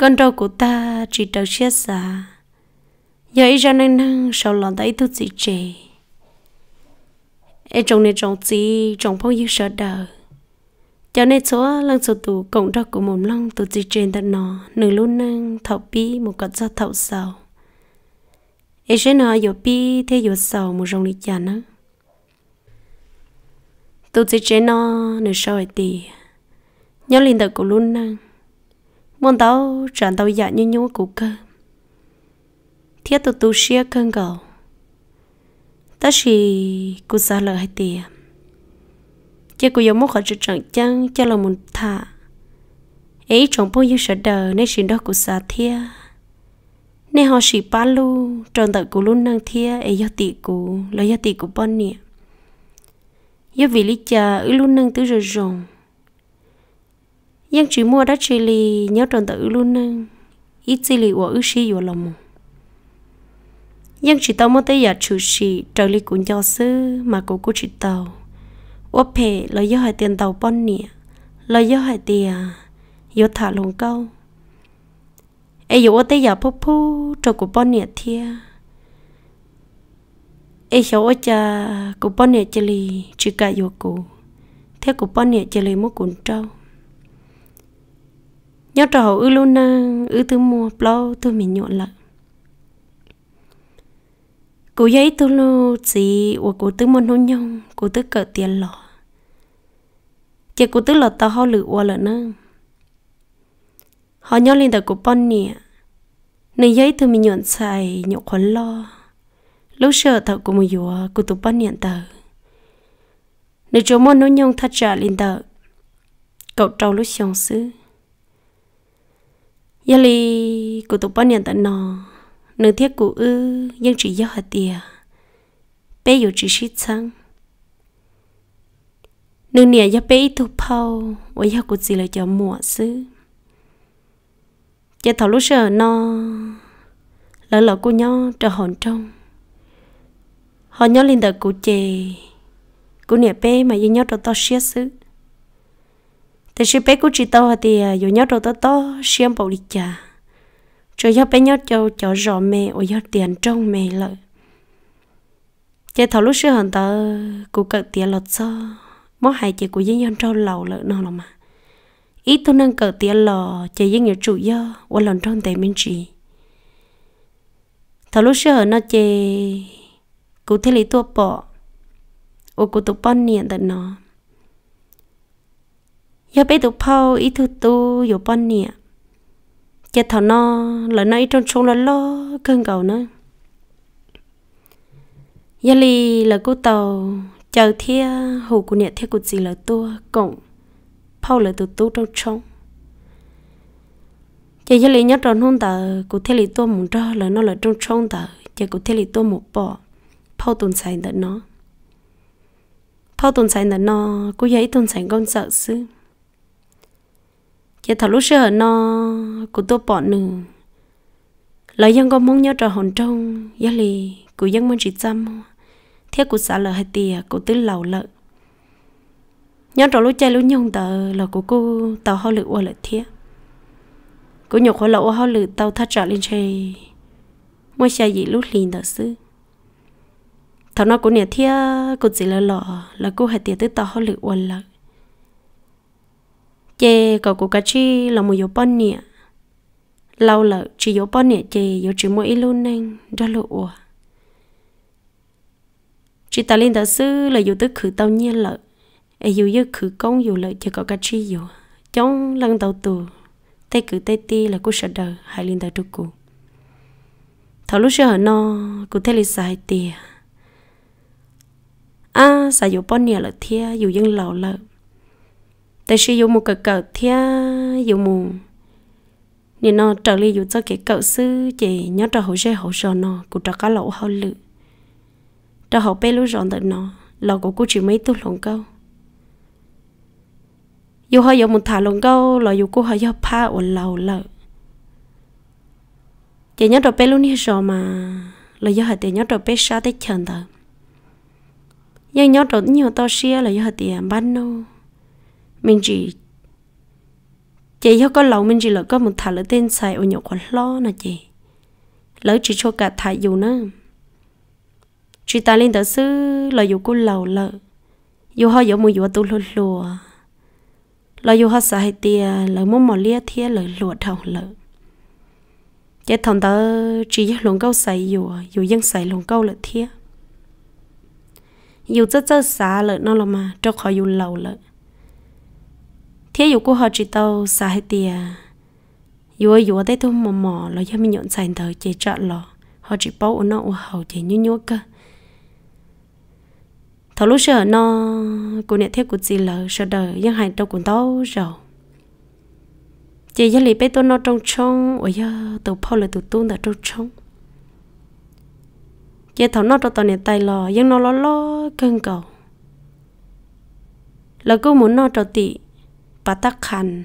con đầu của ta chỉ đầu chia xa giờ ý ra năng năng sau lòng ta ý thức gì chè ê chồng này chồng gì chồng phong yêu sợ đời cho nên số lần số tù cộng rau của một lăng tụ gì trên ta nó nửa luôn năng thọ bi một cọt ra thọ sầu ê sẽ nói giờ bi thế giờ sầu một rồng đi chả nữa tụ gì trên nó nửa sau ấy thì nhớ liên đời của luôn năng mong tao chẳng tao dạ như nhau cụ cơ thiết tụ tụ xia cơn cầu ta chỉ cụ xa lợi hai tiền chứ cô giống mốt khỏi trận chăng cho là muốn thả ấy trong bao nhiêu sợ đời nên chuyện đó của xa thia nên họ chỉ ba lu tròn tận cụ luôn năng thia ấy do tị cụ là do tị của bon nè do vì lý cha ư luôn nâng tứ rồi rồng nhưng chỉ mua đã chỉ lì nhớ tròn tự luôn nè ít chỉ lì của ước sĩ của lòng nhưng chỉ tao mới tới giờ chủ sĩ trở lì cũng cho sư mà cô cô chỉ tàu ô phe lời do hai tiền tàu bon nè lời do hai tiền do thả lồng câu ai dụ ô tới giờ phô phô trở của bon nè thia ai hiểu ô cha của bon nè chỉ lì chỉ cả dụ cô thế của bon nè chỉ lì muốn cũng trâu nhớ trò hậu ư luôn ư tư mua plo tư mình nhuận lại cô giấy tư lô chỉ của cô tư môn hôn nhau cô tư cỡ tiền lọ chỉ cô tư lọ tao ho lự qua lợn nữa họ nhau lên tờ của bon nè nơi giấy tư mình nhuận xài nhậu khoản lo lúc sợ thợ của một dùa của tụ bon nè tờ nơi chỗ môn hôn nhau thật trả lên tờ cậu trâu lúc xong xứ giờ li cô tụ bao nhiêu tận nọ nương thiết cụ ư nhưng chỉ do hạt tiền bé dù chỉ xịt sang nương nè do bé ít thu phao và do cụ chỉ là cho mùa xứ giờ thảo lúc sợ nó lỡ lỡ cô nhó trở hồn trong họ nhó lên đời cụ chê, cô nè bé mà do nhó trở to xía xứ thế chứ bé của chị tao thì dù nhớ rồi tao to xem bầu đi chả cho nhớ bé nhớ cho cho rõ mẹ ở nhớ tiền trong mẹ lợi chị thảo lúc xưa hẳn tao cụ cỡ tiền lọt sao mỗi hai chị của dân nhân trâu lầu lợi nó là mà ít tôi nâng cỡ tiền lò chị dân nhiều chủ do ở lần trong tay mình chị thảo lúc xưa nó chị cụ thế lý tôi bỏ ô cụ tụ bón niệm tận nó giờ bé tụ phao ít thu tu dù bọn nè giờ thằng nó là nó ít trong sông là lo cơn cầu nó giờ li là cô tàu chờ thia hồ của nè thia của gì là tua cộng phao là tụ tu trong sông giờ giờ li nhớ trong hôn tờ của thia li tua mùng trơ là nó là trong sông tờ giờ của thia li tua một bò phao tồn xài tờ nó phao tồn xài tờ nó cô giấy tồn xài con sợ xứ chỉ thằng lúc xưa nó của tôi bỏ nữa lời dân có muốn nhớ trò hồn trong giá lì của dân muốn chỉ chăm thiết của xã lợ hay tìa của tứ lầu lợ nhớ trò lúc chơi lúc nhung tờ là của cô tàu hoa lự qua lại thiết cô nhục hoa lậu hoa lự tàu thắt trả lên chơi mua xe gì lúc liền tờ sư thằng nó của nhà thiết cô chỉ là lọ là cô hay tìa tứ tàu hoa lự qua lại chế cậu của cá chi là một yếu bón nè lâu lợ chỉ yếu bón nè chế yếu chỉ mỗi luôn nên ra lộ ủa chỉ ta lên ta sư là yếu tức khử tao nhiên lợ ấy yếu yếu khử công yếu lợ chế có cá chi yếu chống lăng tàu tù tay cử tay ti là cô sợ đời hãy lên tới trước cụ thảo lúc xưa no cụ thấy lịch sài tiề à sài dù bao nhiêu là thia dù dân lâu lợ tại sự dùng một cái cậu thia dùng một nên nó trở lại dùng cho cái cậu sư chỉ nhớ cho hồ dây hồ sò nó cũng cho cá lẩu hậu lự cho hồ bé lúc rọn tới nó lẩu của cô chỉ mấy tu lồng câu dù họ dùng một thả lồng câu là dù cô họ do pa ổn lẩu lợ chỉ nhớ cho bé lúc này rồi mà là do họ tiền nhớ cho bé sa tới chân thật nhưng nhớ cho nhiều to xia là do họ tiền bán đâu mình chỉ chỉ không có lâu mình chỉ là có một thằng là tên xài ở nhậu còn lo nè chị lỡ chỉ cho cả thải dù nữa chị ta lên tới sư là dù cô lâu lợ dù họ dù mùi dù tu lùa lùa là dù họ xài tia lỡ muốn mò lia thia lỡ lùa thầu lỡ chị thằng ta chỉ dắt lồng câu xài dù dù dân xài lồng câu lỡ thia dù rất rất xa lỡ nó là mà cho khỏi dù lâu lỡ thế dù cô họ chỉ tàu xa hết tiề dù ai dù đấy thôi mò mò lo cho mình nhận sành thở chỉ chọn lo họ chỉ bao ở nó ở hậu chỉ nhú nhú cơ thầu lúc sợ nó cô nhận thiết của chị lỡ sợ đời nhưng hai đâu cũng tao rồi chị gia lì bé tôi nó trong trong ở giờ tàu phao là tụi tuôn đã trong trong chị thầu nó trong tàu này tay lò nhưng nó lo lo cần cầu là cô muốn nó trò tị bà ta khăn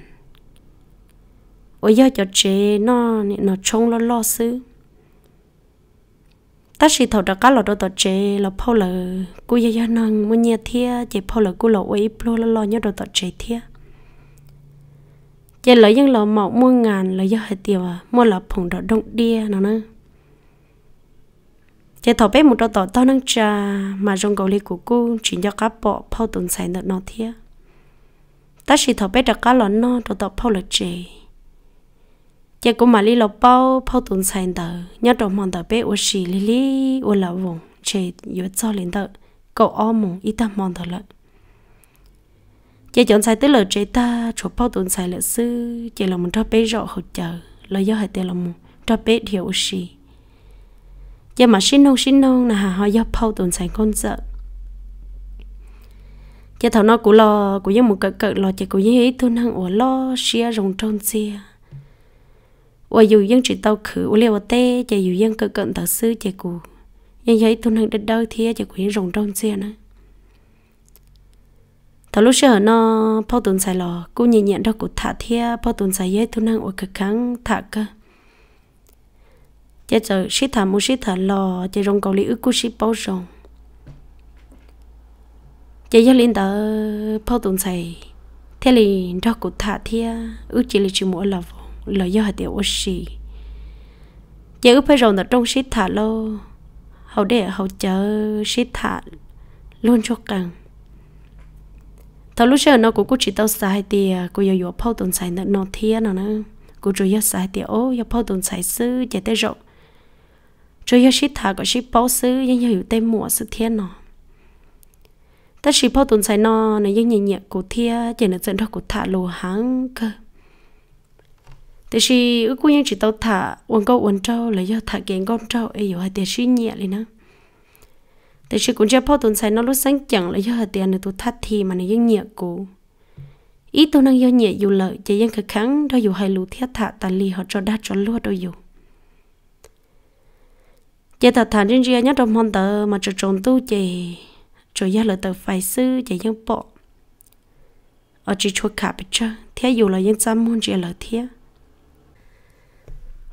ôi giờ cho chế nó nó trông lo lo xứ ta chỉ thầu đặc cá lọ đôi tọt chế lọ phô lợ cú giờ giờ nâng mua nhia thia lợ cú lọ ấy plo lo lo nhớ đôi tọt chế thia chế lỡ dân lọ mọc mua ngàn lỡ giờ hết tiêu à mua lọ phồng đông đia nó nữa chế thầu bé một đôi tọt to nâng trà mà trong cầu li của cô chỉ cho cá bọ phô tuần xài nó thia ta chỉ thọ bé đặc cá lợn nó đồ tọt phao là chè chè cũng mà li lọ bao phao tồn sai tờ nhớ đồ mòn tờ bé uất xì lì lì uất lão vùng chè vừa cho lên tờ cậu om mùng ít ta mòn tờ lợn chè chọn sai tới lợn chè ta chỗ phao tồn sai lợn sư chè là một trò bé rõ hậu chờ lời do hai tiền là một trò bé thiếu uất xì chè mà xin nông xin nông là họ do phao tồn sai con sợ giờ thằng nó cũng lo cũng giống một cỡ cỡ lo chỉ cũng như hết thôi năng ở lo xia rồng trong xia ở dù dân chỉ tàu khử ở liều tê chỉ dù dân cỡ cận thật sư chỉ cũng nhưng thấy thôi năng đất đâu thì chỉ cũng như rồng trong xia nữa thằng lúc xưa nó phao tuần xài lò cô nhìn nhận đâu cũng thả thia phao tuần xài giấy thôi năng ở cực kháng thả cơ chỉ chờ xí thả một xí thả lò chỉ rồng cầu lý ức cô xí bao rồng giờ cho linh đó phô tụng sài thế là đó cụ thả thia ước chỉ là chỉ mỗi là là do hạt tiểu oxy giờ ước phải rồi là trong xít thả lô hậu để hậu chờ xít thả luôn cho càng thầu lúc xưa nó cũng có chỉ tao sai thì à, cô giờ vừa phô tụng say nó nó thia nó nữa cô chủ yếu sai thì ô giờ phô tụng sài sư giờ tới rộng chủ yếu xít thả có xít bao sư nhưng giờ hiểu tên mùa sư thiên nó ta chỉ bao tồn sai nó này những nhẹ nhẹ của thia chỉ là dẫn đó của thả lù háng cơ thế thì ước cũng chỉ tao thả uốn câu uốn trâu là do thả kẹn con trâu ấy rồi thế chỉ nhẹ lên nó thế thì cũng cho bao tồn sai nó lúc sáng chẳng là do tiền này tôi thắt thì mà nó những nhẹ của ý tôi năng do nhẹ dù lợi chỉ dân cực kháng đó dù hai lù thiết thả tà lì họ cho đa cho lúa đâu dù chỉ thật thả trên ria nhất trong hoàn tờ mà cho trộn tu chỉ rồi giờ lợi tờ phải sư chạy dân bộ ở chỉ chua cả bị chứ thế dù là dân trăm môn chỉ lợi thế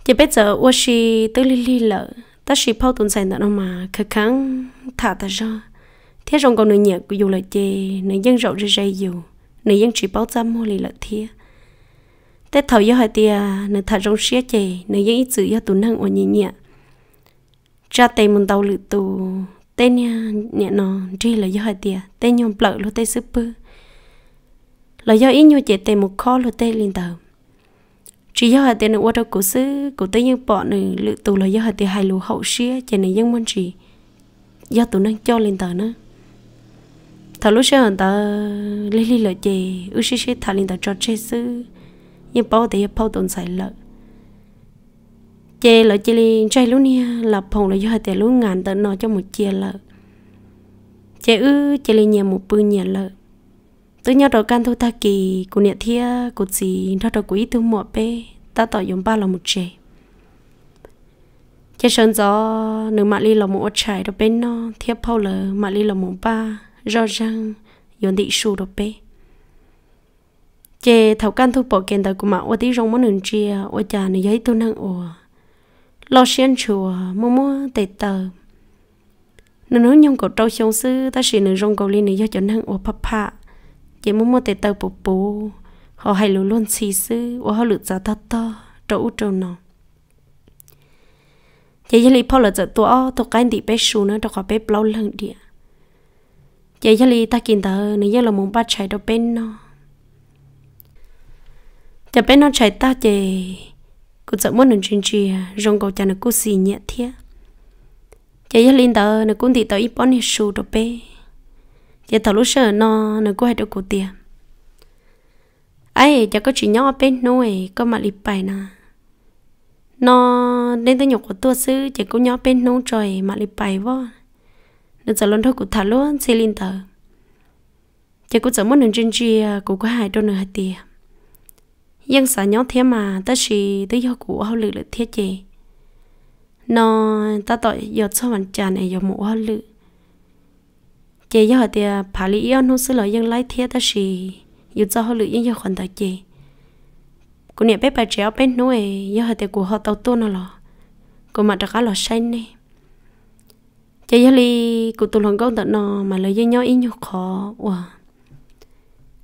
thì bây giờ ô xì tới li li lợ ta xì bao tuần sai nữa mà khờ kháng thả ta ra thế rồi còn nửa nhẹ của dù là chê nửa dân rộng ra dây dù nửa dân chỉ báo trăm môn li lợi thế thế thầu giờ hỏi tìa nửa thả rong xía chê nửa dân ít chữ giờ tuần năng ở nhẹ nhẹ cha tay mình tàu lự tù tên nhà nhẹ nó chỉ là do hai tia tên nhom plợ lo tên super là do ít nhiều chỉ tên một kho lo tên liền tờ chỉ do hai tia ở qua đâu cổ sư cổ tên những bọn này lự tù là do hai tia hai lù hậu xia chỉ này dân môn chỉ do tụ năng cho liền tờ nữa thà lúc xưa hẳn ta lili lợi chè ưu xí xí thà liền tờ cho chê sư nhưng bao thì bao tồn xài lợ chê là chê li trai lúc nia là phòng là do tiền lúc ngàn tận nó cho một chia lợ chê ư chê li nhà một bự nhà lợ tôi nhau đầu can thu ta kỳ của nhà thia của gì đó đầu quý thương mọ bê ta tỏ dùng ba là một chê chê sơn gió nửa mạ li là một trái đầu bên nó thia phao là mạ li là một ba do ràng dùng thị sù đầu bê chê thảo can thu bỏ kèn tại của mạ ô tí rong món nương chia ô trà này giấy tu năng ồ lo xiên chùa mua mua tệ tờ nó nói nhung cổ trâu xuống sư ta chỉ nữ rong cầu liên nữ do cho năng ô papa chỉ mua mua tệ tờ bố bố họ hay lũ luôn xì sư ô họ lựa giá ta to trâu u trâu nó chỉ giờ lì phao là giờ tua o tụ cái đi bé su nữa đâu có bé lâu lần địa chỉ giờ lì ta kinh tờ nữ giờ là muốn bắt chạy đâu bên nó chỉ bên nó chạy ta chỉ cô sợ muốn nâng chân chi rong cầu cha nó cô xì nhẹ thiệt Chạy ấy lên tờ nó cũng thì tờ ít bón hết sù đồ bê chị tờ lúc sợ nó nó cô hay được cô tiền ấy chạy có chuyện nhỏ bên nuôi có mà lịp bài nè nó nên tới nhục của tôi sư chạy cũng nhỏ bên nuôi trời mà lịp bài vô nên giờ luôn thôi của thả luôn xe lên tờ Chạy cũng giờ muốn nâng chân chia cũng có hai đôi nửa hạt tiền dân sợ nhó thế mà ta chỉ tới do cũ hao lực lự thế chê nó ta tội giờ cho bạn trả này giờ mũ hao lực, chê giờ thì phá lý yêu nó sẽ lợi dân lái thế ta chỉ giờ cho hao lực dân do khoản ta chê cũng nè bé bà chéo bé nuôi giờ họ thì của họ tàu tu nó lò của mặt đặc lò xanh nè chê giờ li của tu lòng công tận nó mà lời dân nhau ít nhiều khó wow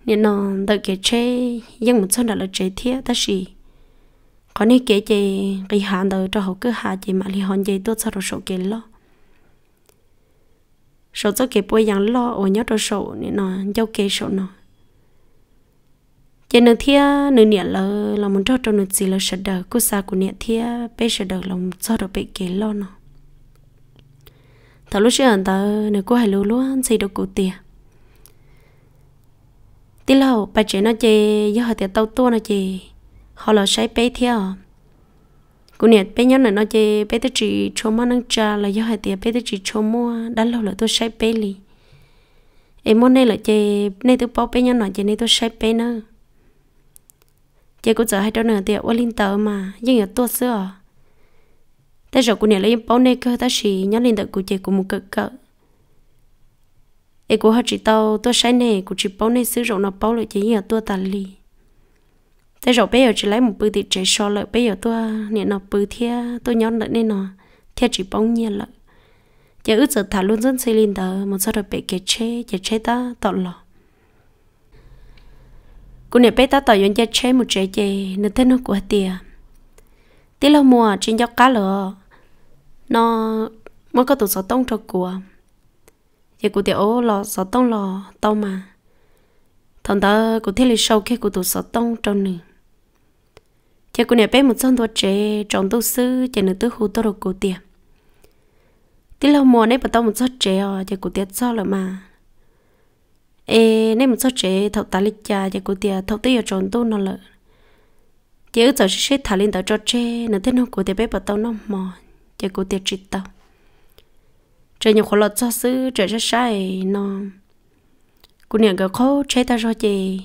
nên nó đợi cái chế dân một số đó là chế thiết ta gì có nên kể chế cái hạn đó cho họ cứ hạ chế mà li hòn chế tốt cho rồi số kể lo số cho kể bôi yang lo ở nhớ cho số nên ờ, nó giao kể số nó chế nửa thiết nửa nhẹ là là muốn cho cho nửa gì là sợ đời cứ xa của nhẹ thiết bây sợ đời lòng cho được bị kể lo nó thằng lúc chưa anh ta nửa cô hay lưu luôn xây được cụ tiền tí lâu bà chế nó chê do họ tiệt tàu tua nó chê họ là sai bé theo à? cô nè bé nhớ nữa nó chê bé tới chỉ cho mà năng trà là do họ tiệt bé tới chỉ cho mua đã lâu là tôi sai bé li em muốn nay là chê nay tôi bảo bé nhớ nó chê nay tôi sai bé nữa chê cũng giờ hai đứa nữa tiệt ô linh tờ mà nhưng ở tua xưa à. tại giờ cô nè lấy bó này cơ ta chỉ nhớ lên đợi của chê của một cực cỡ e của họ chỉ tàu tôi sai nè của chỉ bao nè sử dụng nó bao lợi chỉ nhờ tôi tàn li. thế rồi bây giờ chỉ lấy một bữa thì chạy so lợi bây giờ tôi nè nó bữa thia tôi nhón lợi nên nó thia chỉ bao nhẹ lợi giờ ước giờ thả luôn dân xây lên đó một giờ rồi bị kẹt chế kẹt chế ta tọt lọ cô nè bé ta tỏ yon kẹt chế một chế chế nó thế nó của tiề tiề lâu mùa trên dọc cá lợ, nó mới có tụ sọ tông cho của giờ cụ tiểu lò sọ tông lò tông mà thằng ta cụ thiết lý sâu khi cụ tổ sọ tông trong nè giờ cụ này bé một trăm tuổi trẻ trong tu sư giờ nữ tứ hú tôi được cụ tiền tí lâu mùa này bắt tông một trăm trẻ rồi cụ tiền cho là mà ê nay một trăm trẻ thầu ta lịch cha giờ cụ tiền thầu tí ở trong tu nó lợ giờ ở chỗ sẽ thả lên tàu cho trẻ nữ thế nó cụ tiền bé bắt tông nó mò giờ cụ tiền chỉ tàu trời nhiều khó lọt cho sư trời rất sai nó cô nhà gỡ khó chơi ta rồi chị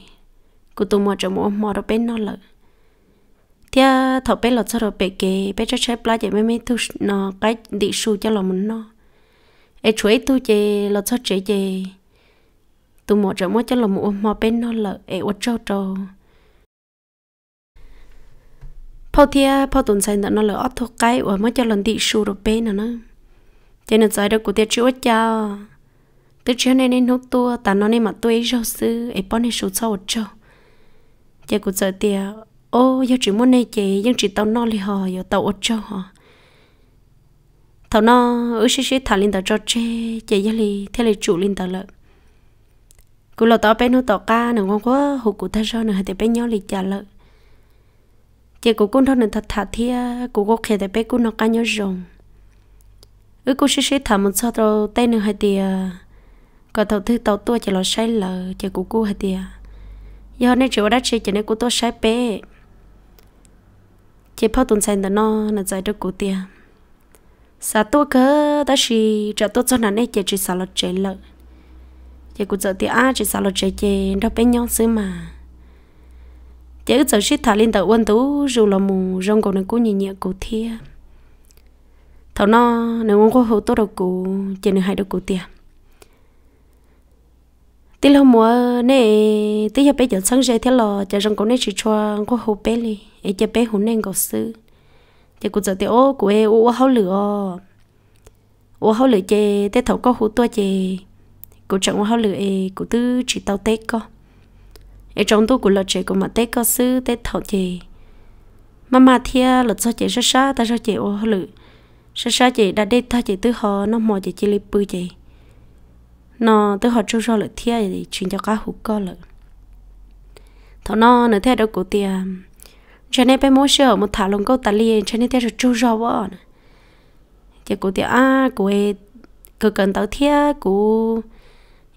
cô tụi mò trời mò mò đâu bên nó lợ thì thọ bên lọt cho rồi bể kề bé cho chơi plá chị mới mới thu nó cái đi su cho lòng mình nó ai chuối tu chị lọt cho chị chị tụi mò trời mò cho lòng mò mò bên nó lợ ai uất trâu trâu Pao thia, pao tuần sai nó lỡ ót thuốc cái, và mới cho lần đi su rồi bên nó cho nên giờ đâu cũng tiệt chúa cho từ trước này nên hút tua ta nó nên mà tôi rau sư ấy bọn này số sau cho chị cũng giờ tiệt ô giờ chỉ muốn này chị nhưng chỉ tao nó li hò giờ tao ốt cho họ thảo nó ở xí xí thả lên tờ cho chê chị giờ li thế là chủ lên tờ lợi cú lo tao bên nó tao ca nè ngon quá hụt cụ thay rau nữa thì bên nhau li trả lợi chị cũng cũng thôi nè thật thà thia cũng có khe tại bé cũng nó ca nhau rồng ước cô sẽ sẽ thầm một sao tao tay nữa hay tiề có thầu thứ tàu tua chỉ lo sai lờ chỉ của cô hay tiề giờ nay chịu đã chơi chỉ nên cô tôi sai bé chỉ phao tuần sai đó nó là giải được cô tiề sa tua cơ ta chỉ trả tôi cho nàng ấy chỉ chỉ sao lo chơi lờ chỉ cô giờ tiề à chỉ sao lo chơi chỉ đâu bé nhau xứ mà chỉ cứ giờ xích thả lên tàu quân tú dù là mù rong cổ này cô nhìn nhẹ cô thiê thảo nó nếu muốn có hậu tốt đầu cụ chỉ nên hai đầu cụ tiền tí lâu mùa nè tí giờ bé giờ sáng dậy thế lò chả rằng con nè chỉ cho có hậu bé li ấy chả bé hồn nên có sư thì cụ giờ thì ô cụ ấy ô hao lửa ô hao lửa chè té thảo có hậu tua chè cụ chẳng ô hậu lửa ấy cụ tư chỉ tao tết co ấy trong tôi cụ lọ chè cụ mà tết co sư tết thảo chè mà mà thia lọt cho chè rất xa ta cho chè ô hậu lửa sao sao chị đã đi tha chị tứ họ nó mò chị chỉ lấy chị nó tứ họ trâu rau lợi thia thì chuyển cho cá hụt co lợi thọ nó nữa thế đâu cổ tiền cho nên bé mỗi sơ một thả lồng câu tà liền cho nên thế rồi trâu rau vợ chị cổ tiền a à, cổ ấy cực cần tao thia cổ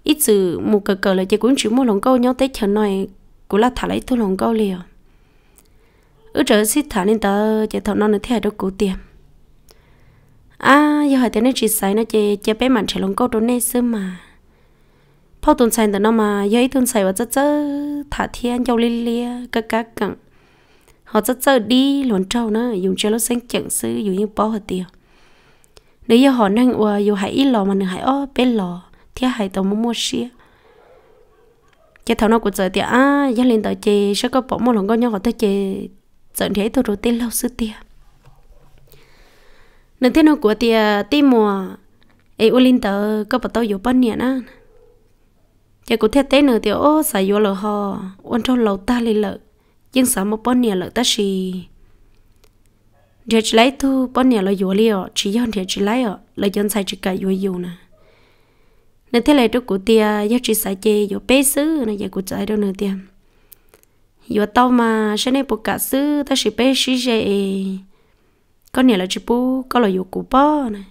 ít sự một cực cờ là chị cũng chỉ một lồng câu nhau tết chờ này cổ là thả lấy thu lồng câu liền ở trở xít thả nên tờ chị thọ nó nữa thế đâu cổ tiền à giờ hỏi thế này chỉ sai nó chơi chơi bé mặn chạy lông câu trốn này xưa mà phao tuần sai nó mà giờ ít tuần sai và chơi chơi thả thiên dầu li li cá cá cẳng họ chơi chơi đi luồn trâu nó dùng chơi lốt xanh chẳng sư dùng như bao hạt tiêu nếu giờ họ năng ua dù hãy ít lò mà nửa hãy ó bé lò thì hãy tàu mua mua xe, chơi thảo nó của chơi thì à giờ lên tới chơi sẽ có bỏ một lần con nhau họ tới chơi, giờ thì ấy tôi rồi tên lâu sư tiền nên thế nó của tia tim mùa ấy u linh tờ có bắt tao dụ bắn nè, na chả cũng thế tế nữa thì ô xài dụ lợ ho, ôn trong lâu ta lên lợ nhưng sợ một bắn nè lợ ta xì giờ chỉ lấy thu bắn nhẹ lợ dụ liọ chỉ do thì chỉ lấy ở lợ dân xài chỉ cả dụ dụ nè nên thế này đó của tia do chỉ xài chê dụ bé xứ nên giờ của trái đâu nữa tia dụ tao mà sẽ nên bộ cả xứ ta chỉ bé xứ dê có nhà là chỉ bố có là dụng cụ bò này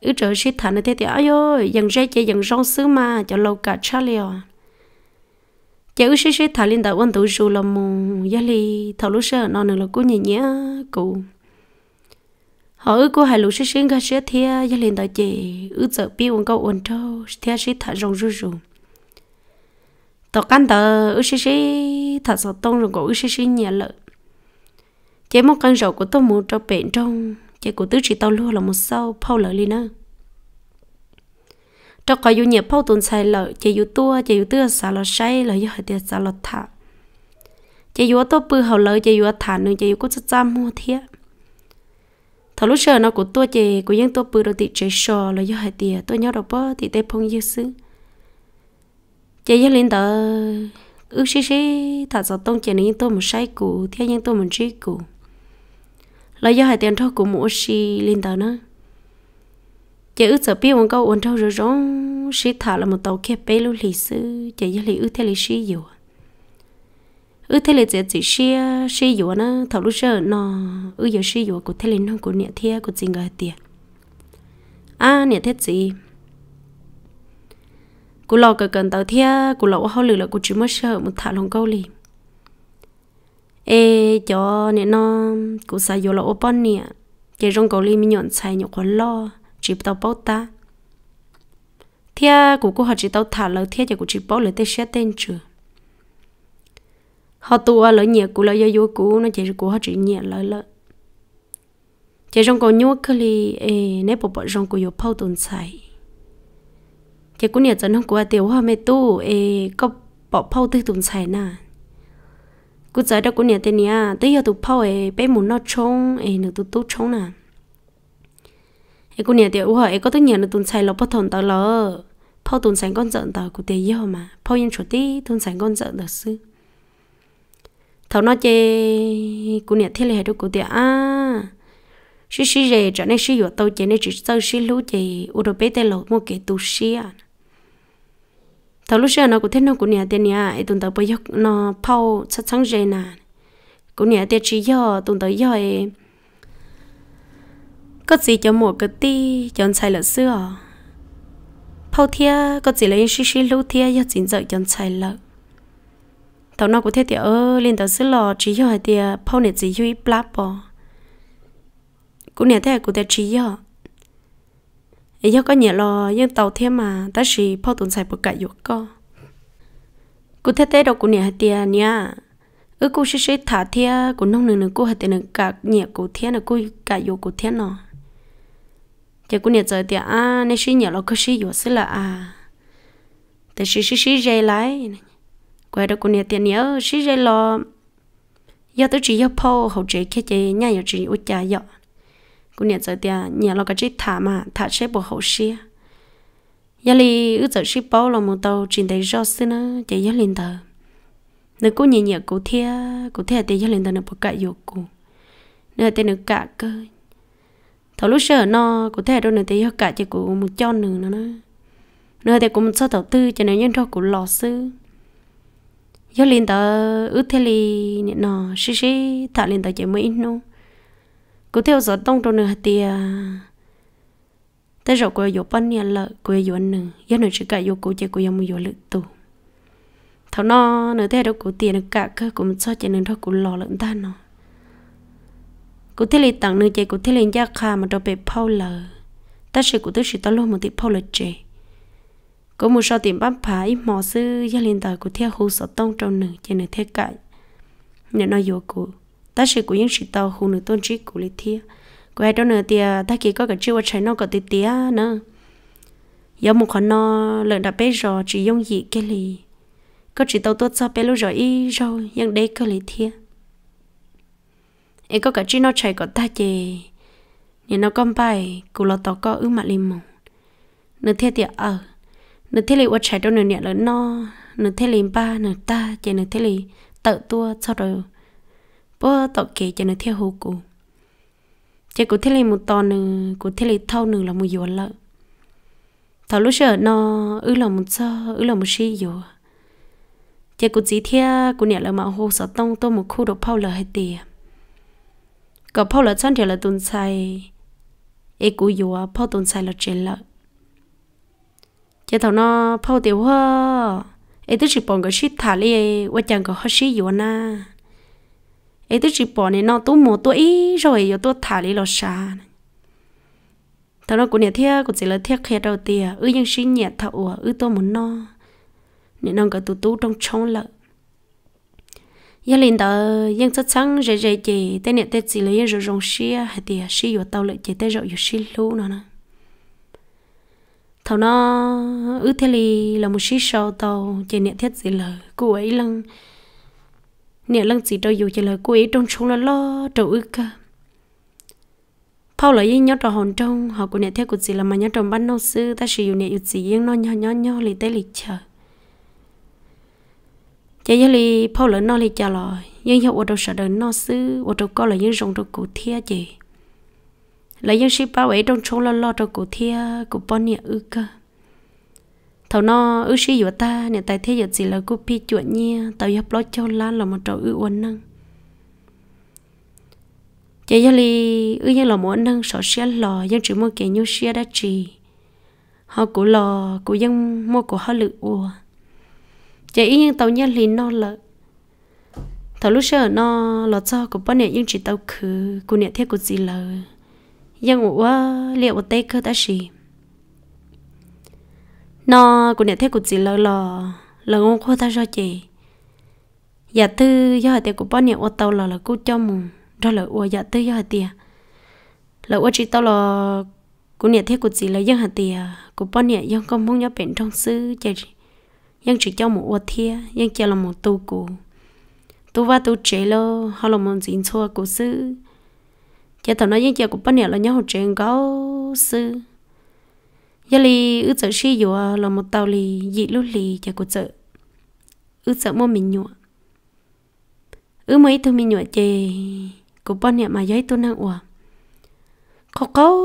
ứ trở sĩ thản thế thì ấy ơi dần rẽ chạy dần rong sứ mà cho lâu cả cha liền à. chạy ứ sĩ sĩ thản lên đầu quân tụ dù là mù gia li thầu lúc sợ non nữa là cú nhẹ nhẹ cụ họ ứ cô hai lúc sĩ sĩ ra sĩ thia gia liền đầu chị ứ sợ bi quân câu quân trâu thia sĩ thản rong rú rú tàu căn tờ ứ sĩ sĩ thản sọt tông rồi cổ ứ sĩ sĩ nhẹ lợi chế một căn rổ của tôi muốn cho bệnh trong chế của tứ chỉ tao luôn là một sâu phâu lợi đi nữa trong có dù nhiệt phâu tuần xài lợi chế dù tua chế dù tua xả lọt say lợi dù hơi tiệt xả lọt thả chế dù tôi bự hậu lợi chế dù thả nữa chế dù có chút trăm mua thiết thằng lúc sợ nó của tôi chế của những tôi bự đầu tị chế sò lợi dù hơi tiệt tôi nhớ đầu bơ thì tê phong dư sư chế dù lên tờ ước xí xí thả giọt tông chế nên tôi một say cũ theo những tôi một trí cũ lo do hai tiền thôi của mỗi xì lên tàu nữa chị ước sợ biết một câu ổn trâu rồi rong xí thả là một tàu kia bê lưu lì sư chị do lì ước theo lì xí dù ước theo lì chỉ chỉ xí dù nó thầu lúc giờ nó ước giờ xí dù của theo lì nó của nhẹ thế của chính người tiền à nhẹ thế gì Của lò cờ cần tàu thia của lò hoa lử là của chỉ mới sợ một thả lòng câu liền ê cho nên nó cũng xài vô là ô bón nè cái rong cầu li mi nhọn sai nhọn khoản lo chỉ tao bao ta thia của cô họ chỉ tao thả lời thia cho cô chỉ bao lời tê xe tên chưa họ tua à, lời nhẹ của lời vô cũ nó chỉ của họ chỉ nhẹ lời lợi chỉ rong cầu nhua cơ li ê nếp bộ bọn rong của vô bao tồn sai. chỉ cũng nhẹ chân không của à, tiêu hoa mê tu ê có bỏ bao tư tồn sai nà cứ giờ đó cũng nhà tên nhà tới giờ tụi phao ấy bé muốn nó trông ấy nó tụi tốt trông nè ấy cũng nhà tiểu hỏi ấy có tới nhà nó tụi xài lọ bắt thằng tao lọ phao tụi xài con giận tao cũng tiền yêu mà phao yên chỗ tí tụi xài con giận được sư thảo nó chơi cũng nhà thế là đâu cũng tiền à xí xí rề trở nên xí vừa tao chơi nên chỉ tao xí lú chơi u đồ bé tên lọ một cái tu xí à tao lúc xưa nó cũng thế nó cũng nhà tiền nhà tụi tao bây giờ nó phao chắc chắn rồi nè cũng nhà tiền chỉ giờ tụi tao giờ có gì cho mua cái ti, chọn xài là xưa phao thia có gì lấy xí xí lúa thia giờ chính giờ chọn xài là tao nó cũng thế thì ơ lên tao xứ lò chỉ giờ thì phao này chỉ huy plap bò cũng nhà thế cũng thế chỉ giờ ấy do có nhẹ lo nhưng tàu thế mà ta chỉ phao tồn xài bậc cả dục co cú thế thế đâu cú nhẹ tiền nha ước cú sẽ sẽ thả thia cú nông nương nương cú hạt tiền cả nhẹ cú thế là cú cả dục cú thế nọ chỉ cú nhẹ giờ tiền à nên sĩ nhẹ lo cứ sĩ dục sẽ là à thế sĩ sĩ sĩ dây lại, quay đâu cú nhẹ tiền nhớ sĩ dây lo giờ tôi chỉ giúp phao hậu trợ kia chế nhà giờ chỉ út cha giờ cô nhận giờ tiệt nhà lo cái chết thả mà thả sẽ bộ hậu xia giờ li ước giờ ship bao là một tàu trình đầy rau xin á chạy giờ lên tờ nếu cô nhìn nhà cô thia cô thia thì giờ lên tờ nó bỏ cả dục cô nơi tên nó cả cơ thầu lúc sợ nó cô thia đâu nơi thì cả chỉ cô một cho nữa nó nơi thì cô một số đầu tư cho nên nhân thọ cô lò sư giờ lên tờ ước thế li nó xí xí thả lên tờ chạy mấy nô cô theo giờ tông trong nửa thì tới rồi cô yêu bắn nhà lợ cô yêu anh nương giờ nương chỉ cả yêu cô chơi cô yêu mua yêu lự tù thằng nó nửa thế đâu cô tiền cả cơ cũng cho chơi nửa thôi cô lò lợn ta nó cô thấy liền tặng nửa chơi cô thấy liền gia kha mà đâu bị phao lợ ta sẽ cô tới sự ta luôn một tí phao lợ chè cô mua sao tiền bán phá ít mò sư gia liền tờ cô theo hồ sợ tông trong nửa chơi nửa thế cả nên nó yêu cô ta sẽ cố gắng sự tàu hù nửa tôn trí của lý thi của hai đó nửa tia à, ta kỳ có cả chiêu trái nó có tí tía nữa giờ một khoản nó lợn đã bé rồi chỉ dùng gì cái lì có chỉ tàu tốt sao bé lúc rồi y rồi nhưng đây có lý thi em có cả chi nó chạy có ta chè nên nó con bài cụ lo tàu có ứ mặt lì mù ờ. nửa thế thì ở nửa thế lì qua chạy đâu nửa nhẹ lớn nó nửa thế lì ba nửa ta chè nửa thế lì tự tua sau rồi บ่ตอกเกจะนเที่ยวกู จะกูเที่ยวมุตอนนึงกูเที่ยวเท่าหนึ่งละมุยวนละตอู้เชนออึหลมุซออึหลมุชี้อยู่ จะกูจีเทียกูเนี่ยเละมาโฮสต้องตัวมุคู่ดอกพ่อเลยให้เตียก็พ่อเลยชั้นเถียละตุนใจเอกูอยู่พ่อตุนใจละเจนละจะถอนอพ่อเตียวว่า เอตุสิบปองก็ชิดถ่ายเลยว่าจังก็ฮัชชีอยู่นา ấy tức chỉ bỏ nên nó tôi một tuổi rồi giờ tôi thả đi lo xa thằng nó cũng nhẹ thiệt cũng chỉ là thiệt khé đầu tiên ư nhưng xin nhẹ thầu ư tôi muốn nó, nên nó có tụ tụ trong trong lợ giờ lên tờ nhưng chắc chắn rẻ rẻ chỉ tên nhẹ tên chỉ là nhưng rồi rong xia hay tiền xia vào tàu lại chỉ tên rồi rồi xia lú nó nè thằng nó ư thế là một xí sâu tàu chị nhẹ thiết chỉ là cô ấy lăng là nè lần gì đâu dù chỉ lời cô ấy trong chúng là lo trâu ư cơ Paul là yên nhớ trò hồn trong họ của nè theo của chị là mà nhớ trong ban nô sư ta sử dụng nè chị yên nó nhỏ nhỏ nhỏ lì tê lì chờ chạy giờ lì Paul là nó lì chờ rồi nhưng hiệu ở đâu sợ đời nó sư ở đâu có là những rồng trong cụ thia chị là những sĩ bao ấy trong chúng là lo trong cụ thia cụ bọn nè ư cơ thầu nó ư sĩ của ta nè tại thế giờ gì là cô pi chuột nha tao giúp lo cho lan là một trò ư uốn năng chạy do li ư nhân là một năng sợ xe lò dân chỉ mua kẻ nhau xe đã trì họ của lò của dân mua của họ lự ùa chạy ý nhân tàu nhân li no lợ thầu lúc xưa no lò cho của bọn nè nhưng chỉ tàu khứ của nè thế của gì lợ dân ủa liệu tay cơ đã gì nó cũng nhận thấy của chị lờ lờ lờ ngon khô ta cho chị dạ tư do hạt tiền của bọn nhẹ ô tàu là là cú cho mù đó là ô dạ tư do hạt tiền là ô chị tàu là cũng nhận thấy của chị là dân hạt tiền của bọn nhẹ dân công muốn nhớ bệnh trong sư chị dân chỉ cho một ô thia dân chỉ là một tu cũ tu va tu chế lo họ là một dính xua của sư chị tàu nói dân chỉ của bọn nhẹ là nhau hồ chế gấu sư giờ li ư sợ xí dù là một tàu li dị lúc li chả có sợ ư sợ mua mình nhụa ư mấy tôi mình nhụa chê của bọn nhà mà giấy tôi năng ủa khó có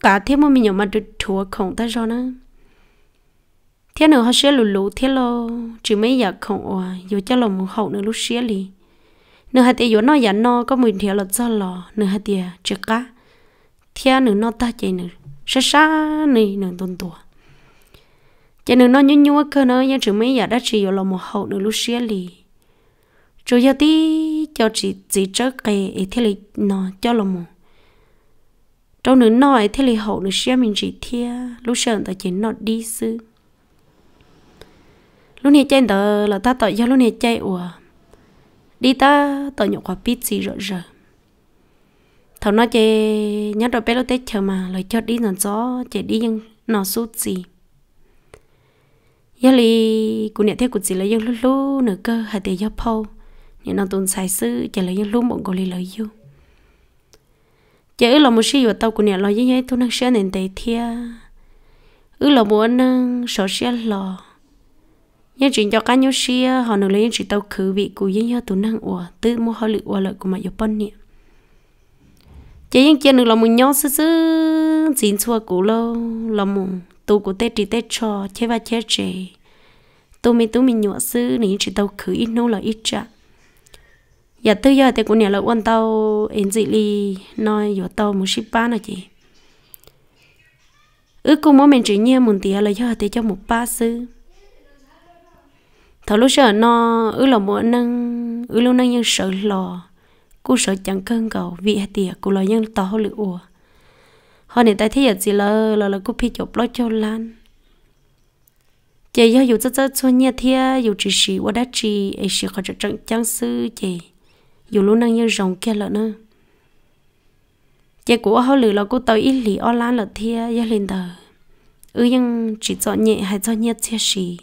cả thêm mua mình nhụa mà được thua không ta rồi nó thế nữa họ sẽ lù lù thế lo chỉ mấy giờ không ủa dù cho lòng hậu nữa lúc xía li nửa hạt tiền nó giả no có mùi thiệt là do lò nửa hạt tiền chưa cá thế nửa nó ta chạy nửa sa sa này nương tôn tùa cho nên nó nhớ nhớ cơ nơi nhưng chữ mấy giờ đã chỉ vào lòng một hậu nửa lúc xía lì cho giờ tí cho chỉ chỉ chớ kề ấy thế lì nó cho lòng một trong nửa nọ ấy thế lì hậu nửa xía mình chỉ thia lúc sợ ta chỉ nó đi sư lúc này chơi tờ là ta tỏ do lúc này chơi ủa đi ta tỏ nhậu quả pizza rồi rồi thằng nó chơi nhớ rồi bé lô tết chờ mà lời cho đi nó gió chạy đi nhưng nó sút gì giờ li cụ nhận thấy cụ gì lấy dân lú lú nửa cơ hạt tiền giáp phâu nhưng nó tồn xài sư chạy lấy dân lú bọn cô li lấy yêu chạy ư là một sĩ vào tàu cụ nhận lo với nhau tôi năng xe nền tây thia ư là muốn năng sợ xe lò nhưng chuyện cho cá nhau xe họ nửa lấy chỉ tàu khử vị cụ với nhau tôi năng ủa tự mua họ lựa ủa lợi của mà yêu bận niệm chỉ những chuyện là mình nhớ sứ sứ dính xua cũ lâu là mình tu của tết chỉ tết cho chế và chế chế tu mình tu mình nhọ sứ này chỉ tàu khử ít nô là ít chả giờ tới giờ thì cũng nhờ là quan tàu em dị li nói giờ tàu một ship ba là chị ước cô mỗi mình chỉ nhia một thì là giờ thì cho một ba sứ thầu lúc sợ nó ước là một nâng ước lúc nâng nhưng sợ lò cô sợ chẳng cơn cầu vì hai tiệt cô lo nhân to lửa ủa họ này tại thế giờ gì lơ lơ là cô phi chụp lo cho lan chị yêu dù cho cho xuân nhẹ thia dù chỉ chỉ qua đã chi ấy chỉ khỏi trận trang sư chị dù luôn năng như rồng kia lợn nữa chị của họ lử là cô tới ít lì o lan lợn thia gia lên tờ ư nhưng chỉ cho nhẹ hay cho nhẹ thia chỉ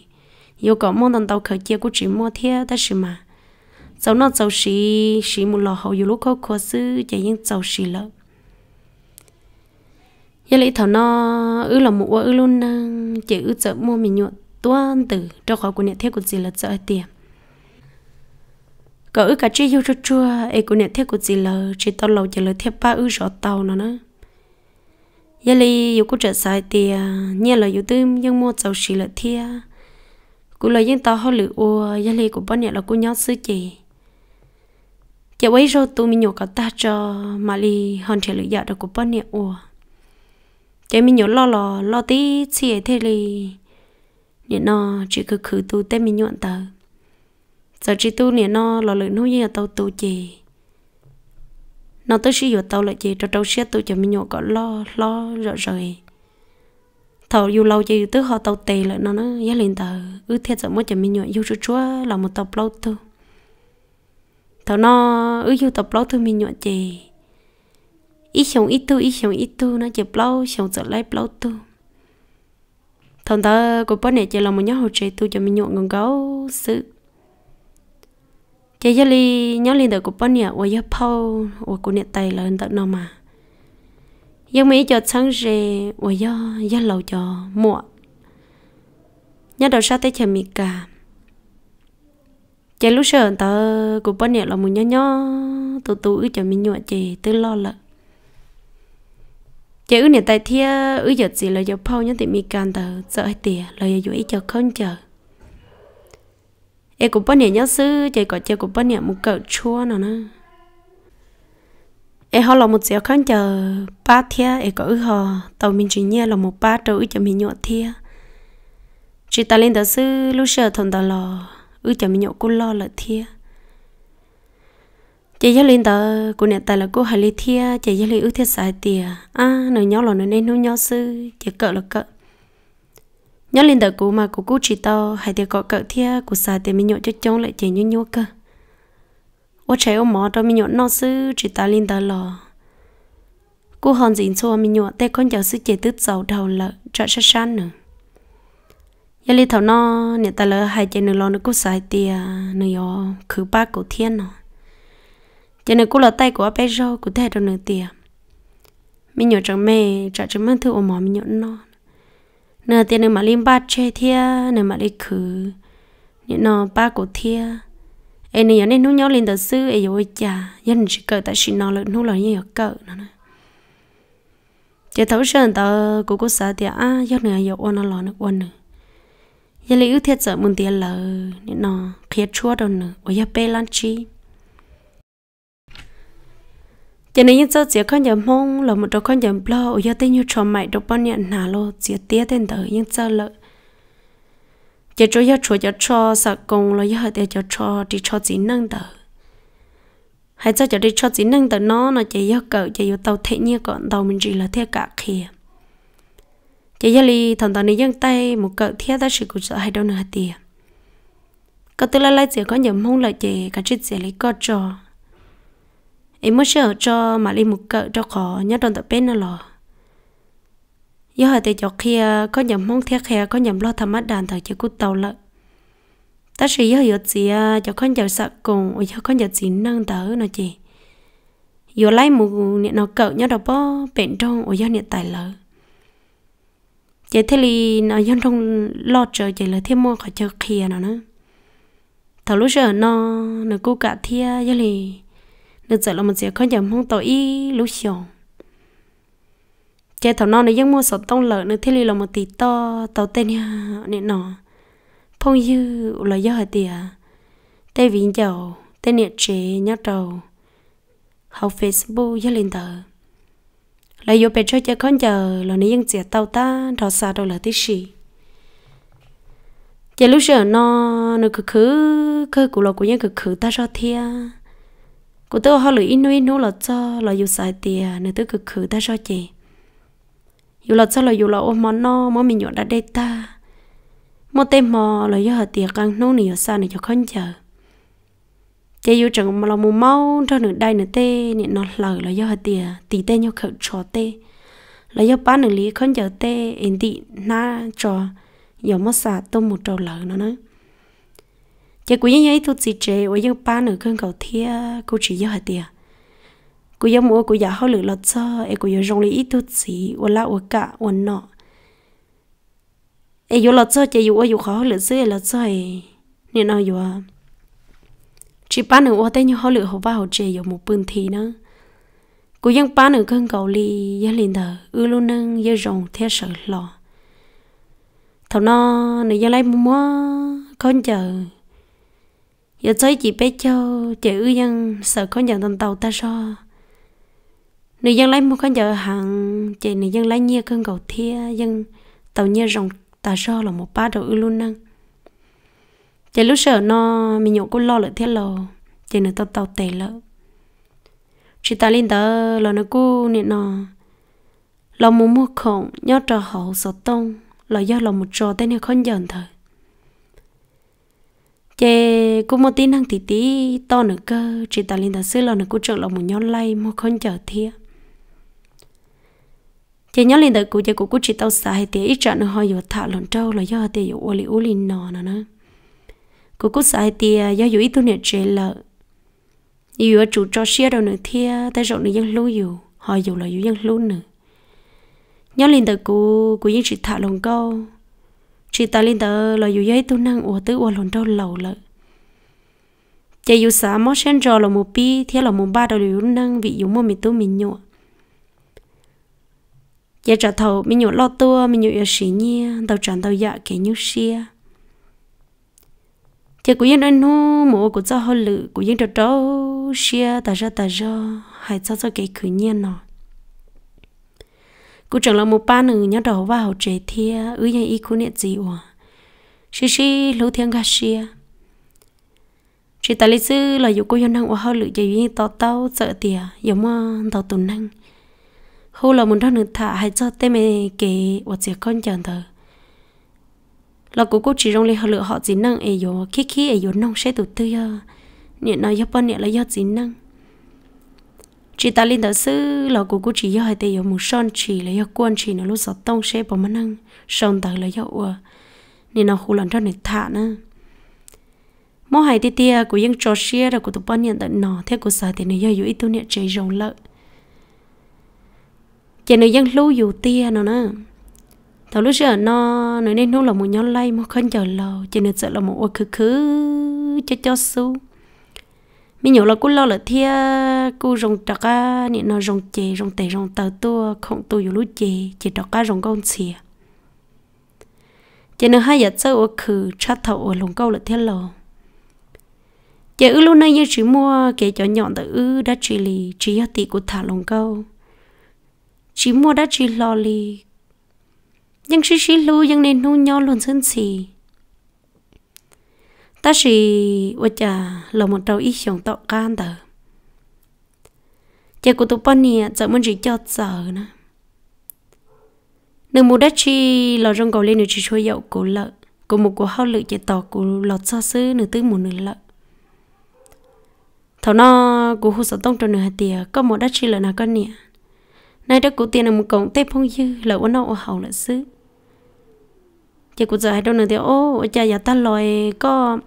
yêu có mong tàu khởi chia cô chỉ mua thia ta chỉ mà cháu nó cháu xí xí một lò hậu dù lúc khó khó sư chạy những cháu xí lợ giờ lấy thảo nó ư là một ư luôn năng chỉ ư chợ mua mình nhuận tuan tử trong khỏi của nhà thiết của gì là chợ tiền có ư cả chi yêu cho chua ấy của nhà thiết của gì là chỉ tao lâu chỉ là thiết ba ư rõ tàu nó nữa giờ lấy yêu của chợ xài tiền nhà là yêu tư nhưng mua cháu xí là thiết cú lời dân tao họ lựa ô gia lê của bọn nhà là cô nhớ sư chị giờ ấy rồi tụi mình nhổ cả ta cho mà li hoàn trả thể lựa được của bọn nè ủa giờ mình nhổ lo lo lo tí chỉ thế li nè nó chỉ cứ khử tụi tê mình nhọn tờ giờ chỉ tụi nè nó lo lựa nuôi nhà tàu tụi chị nó tới sử dụng tàu lại chị cho tàu xe tụi cho mình nhổ cả lo lo rồi rồi thầu dù lâu chị tới họ tàu tè lại nó nó giá liền tờ ư thế giờ mới cho mình nhọn dù chúa là một tàu lâu thôi tao nó ở yêu tập lâu thôi mình nhọn chè ít sống ít tu ít sống ít tu nó chụp lâu sống trở lại lâu tu thằng ta của bố này chỉ là một nhóm hồ chơi tu cho mình nhọn ngon gấu sự chơi cho li nhớ lên đời của bố này ở giờ phao ở của này tay là anh tận nào mà nhưng mấy cho sáng rè ở giờ giờ lâu cho muộn nhớ đầu sao tới chờ mình cảm chạy lúc sợ tớ cũng bắt nhẹ là một nhó nhó tụ tụ ư cho mình nhọ chị tư lo lợ chạy ư nè tại thia ư giật gì là giờ phao nhá thì mình can tớ sợ hay tìa là giờ dũi cho không chờ em cũng bắt nhẹ nhớ sư chạy có chơi cũng bắt nhẹ một cỡ chua nào nữa em họ là một giờ không chờ ba thia em có ư họ tàu mình chỉ nhẹ là một ba trâu ư cho mình nhọ thia chị ta lên tớ sư lúc sợ thằng tớ lò ư chả mình nhậu cô lo là thia chị giáo lên tờ cô nè tại là cô hay lấy thia chị giáo lên ư thiết xài tiền à nói nhau là nói nên nấu nhau sư chị cỡ là cỡ nhớ lên tờ cô mà cô cũ chỉ to hay thì cọ cỡ thia cô xài tiền mình nhậu cho trông lại chỉ như nhua cơ ô trẻ ôm mỏ cho mình nhậu nó sư chỉ ta lên tờ lò cô hòn dính xô mình nhậu. tay con giáo sư chỉ tứt dầu đầu là trợ sát sát nữa giờ li thảo nó nè ta lỡ hai chân nửa lo nửa cú sai tia nửa yo khử ba cổ thiên nó chân nửa cú lỡ tay của bé rau của thề đâu tia mình nhổ chẳng mê trả chẳng mang thứ ôm mỏ mình nhổ nó nửa tia nửa mà lim ba chê thia nửa mà li khử nửa nó ba cổ thia ai nửa giờ nên nút nhau lên tờ sư ai rồi chả dân chỉ cỡ tại xin nó lỡ nút lỡ như cỡ nó nữa chỉ thấu sơn tờ của cô xã thì à dân nửa ôn nó lỡ nó ôn nữa giờ lấy ưu thiệt giờ mình tiền lờ nên nó khía chua đâu nữa ở nhà bê lan chi giờ này những giờ chỉ có giờ mong là một đồ con giờ lo ở nhà tây như cho mày đồ bao nhiêu nào lo chỉ tía tên tới những giờ lợ giờ chỗ giờ chỗ giờ cho sợ công là giờ để cho cho đi cho chỉ nâng tới hay cho cho đi cho chỉ nâng tới nó nó chỉ giờ cỡ chỉ yêu tàu thế như còn tàu mình chỉ là thế cả kia giờ giờ li thằng tao này dân tay một cỡ thiết ta sự cũng sợ hay đâu nữa tiền cỡ tôi lại lại chỉ có nhầm hôn lợi gì cả chuyện gì lấy có cho? em muốn sợ cho mà li một cỡ cho khó nhớ đòn tập bên nó lò giờ hồi cho kia có nhầm hôn thiết kia có nhầm lo thầm mắt đàn thời chỉ cút tàu lợi ta sẽ giờ giờ gì à, cho con giờ sợ cùng ôi giờ con giờ gì nâng tớ nó chị giờ lấy một niệm nó cỡ nhớ đâu bó bệnh trong ở giờ niệm tài lợi giờ thế thì nó vẫn trong lo chờ chỉ là thêm mua khỏi chờ kia nó nữa thảo lúc giờ nó nó cố cả thia giờ thì nó giờ là mình sẽ có nhầm không tội ý lúc chiều chế thảo nó nó vẫn mua sổ tông lợn nó thế thì là một tí to tàu tên nha nên nó phong dư là do hơi tìa tê vĩnh dầu tê niệm chế nhát đầu học facebook gia linh tờ là vô bé cho chơi con giờ là nó ยัง chia tàu ta đó xa đâu là tí gì giờ lúc giờ nó nó cứ cứ cứ cụ lo của nhân cứ cứ ta cho thia Của tôi họ lười nuôi inu là cho là dù xài tiền nữa tôi cứ cứ ta cho chị dù là cho là dù là ôm món nó món mình nhọn đã đây ta món tem mò là do hạt tiền căng nô này ở xa này cho con chờ chế yêu chẳng mà lòng mù mau cho nửa đây nửa tê nè nó lờ là do hạt tiền tỷ tê nhau khẩu trò tê là do bán nửa lý không giờ tê ên tị na trò giờ mất xả tôm một trâu lờ nó nói chế quý nhân ấy thuộc gì chế ở do bán nửa không cầu thia cô chỉ do hạt tiền cô giờ mua cô giờ hao lửa lọt cho ấy cô giờ rong lý ít thuộc gì của la của cả của nọ ấy giờ lọt cho chế yêu ở yêu khó lửa dưới lọt cho nên nói yêu chỉ bán nữa tên như họ lựa họ vào chơi vào một bên thì nữa cú dân ba nữa cơn cầu li gia liền thờ ư luôn nâng gia rồng theo sợ lò thầu nó nữa dân lấy mua con chờ dân tới chỉ bé châu, chị ư dân sợ con giờ tầm tàu ta so nữ dân lấy một con giờ hàng chị nữ dân lấy nhia cơn cầu thia dân tàu nhia rồng ta so là một ba đầu ư luôn nâng chả lúc sợ nó mình nhổ cũng lo lợi thế lò chả nó tao tao tệ lỡ chỉ ta lên đó là nó cú nè nó là muốn mua khổng nhớ trò hậu sổ tông là do lòng một trò tên này không dần thôi chị cũng một tí năng tí tí to nữa cơ chị ta lên thật sự là nó cũng trợ là một nhóm lay một con chở thia chị nhóm lên đợi của chè cụ cũng chị tao xài thì ít trợ nữa hơi vừa thả lòng trâu là do thì dụ ô li ô li nò nữa nữa cô cú sai tia do dù ít tu nè chế lợ dù chủ cho xe đầu nữa thia tay rộng nữa dân lưu dù họ dù là dù dân lưu nữa nhớ lên tới cô của những chỉ thả lòng câu chỉ ta lên tới là dù giấy tôi năng ủa tứ ủa lòng đâu lầu lợ chạy dù xã mót sen trò là một pi thế là một ba đầu dù năng vị dù mua mình tôi mình nhọ giờ trả thầu mình nhọ lo tua mình nhọ yêu sĩ nhia tàu tràn tàu dạ kẻ như xia thì cũng yên anh nó mồ cũng cho hơn lự cũng yên cho trâu xia ta ra ta ra hay cho cho cái khởi nhiên nọ, cũng chẳng là một ba nữ nhớ đầu vào trẻ thia ứ nhà y cũng niệm gì ủa xí xí lũ thiên gà xia chỉ ta lịch sử là dù cô yên năng ủa hơn lự dạy yên tao tao sợ tìa giống mà tao tổn năng hô là muốn đó nữ thả hay cho tên mày kể ủa chỉ con chẳng thờ là cô cô chỉ rong lên họ lựa họ gì năng ấy yo khi khi ấy yo nông sẽ tụt tư yo nhện nói yo bọn nhện là yo gì năng chỉ ta linh đó sư là cô cô chỉ yo hai tây yo mù son chỉ là yo quan chỉ nó lúc sợ tông sẽ bỏ mất năng son ta là yo ua nên nó khu lần cho nịch thả nữa mỗi hai tia tia của những trò xia là của tụ bọn nhện tận nọ thế của sợ thì nó yo yo ít tu nhện chơi rong lợ chỉ nó dân lưu dù tia nó nữa tao lúc giờ nó nói nên nó là một nhóm lay một khăn chờ lâu chỉ nên sợ là một ô khứ khứ cho cho su mình nhớ là cú lo là thia cú rồng trọc á nị nó rồng chè rồng tè rồng tờ tua không tu dù lúc chè chỉ trọc cá rồng con xì chỉ nên hai giờ sau ô khứ chát thầu ở lồng câu là thia lò chỉ ư lúc này như chỉ mua kể cho nhọn tờ ư đã chỉ lì chỉ hạt tỷ của thả lồng câu chỉ mua đã chỉ lò lì nhưng sĩ sĩ lưu nhưng nên nu nhau luôn sân xì ta sĩ ôi chà là một đầu ít sống tọt can tờ chè của tụi bọn nè giờ muốn chỉ cho sợ nữa nếu mua đất chi là rong cầu lên nữa chỉ cho dậu của lợ của một của hao lự chạy tỏ của lọt xa xứ nửa tư một nửa lợ thảo nó của hồ sở tông trong nửa hạt tiề có một đất chi là nào con nè nay đất cổ tiền là một cổng tép phong dư là ôn nậu hậu là xứ chị cũng giờ hai đôi nữa thì ô cha giờ ta lòi có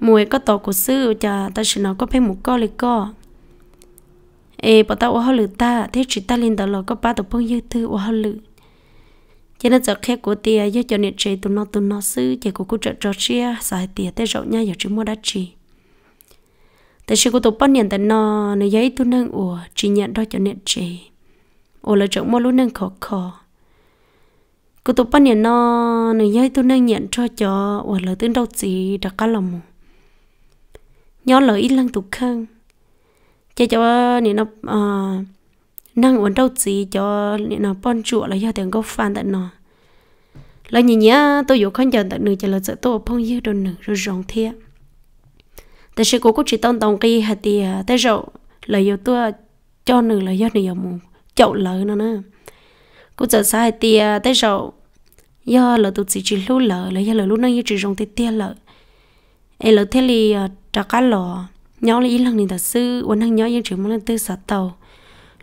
mùi có tổ của sư cha ta chỉ nó có phải một co lì co ê bảo ta ô hao lử ta thế chỉ ta lên đó lò có ba tổ phong dư thư ô hao lử cho nên giờ khi của tia do cho nên chị tụi nó tụi nó sư chị của cô trợ trợ chia giải tia thế rộng nha giờ chỉ mua đã chỉ, tại sự của tổ bắt nhận tại nó nó giấy tụi nâng ủa chỉ nhận đó cho nên chị ủa là chỗ mua lúc nâng khó khó cô tụ bắt nhận nó nửa giây tôi nên nhận cho cho hoặc là tên đâu gì đã cá lòng nhớ lời ít lăng tụ khăn cho cho nè nó à, năng uống đâu gì cho nè nó bon chuột là do tiền gốc phan tại nó là nhìn nhá tôi dụ khăn chờ tại nửa chờ là sợ tôi phong dư đồn nửa rồi rong thiệt tại sự cố cũng chỉ tông tông kia hạt tiền tại rồi là do tôi cho nửa là do nửa mù chậu lợi nó nữa cô giờ sai tia tới rồi giờ là tụt chỉ chỉ lú lợ là giờ là lú năng như chỉ rong tia tia lợ em lợ thế thì ờ, trả cá lò nhau là ý lần nên thật sự uốn hàng nhau như chỉ muốn lên tư sát tàu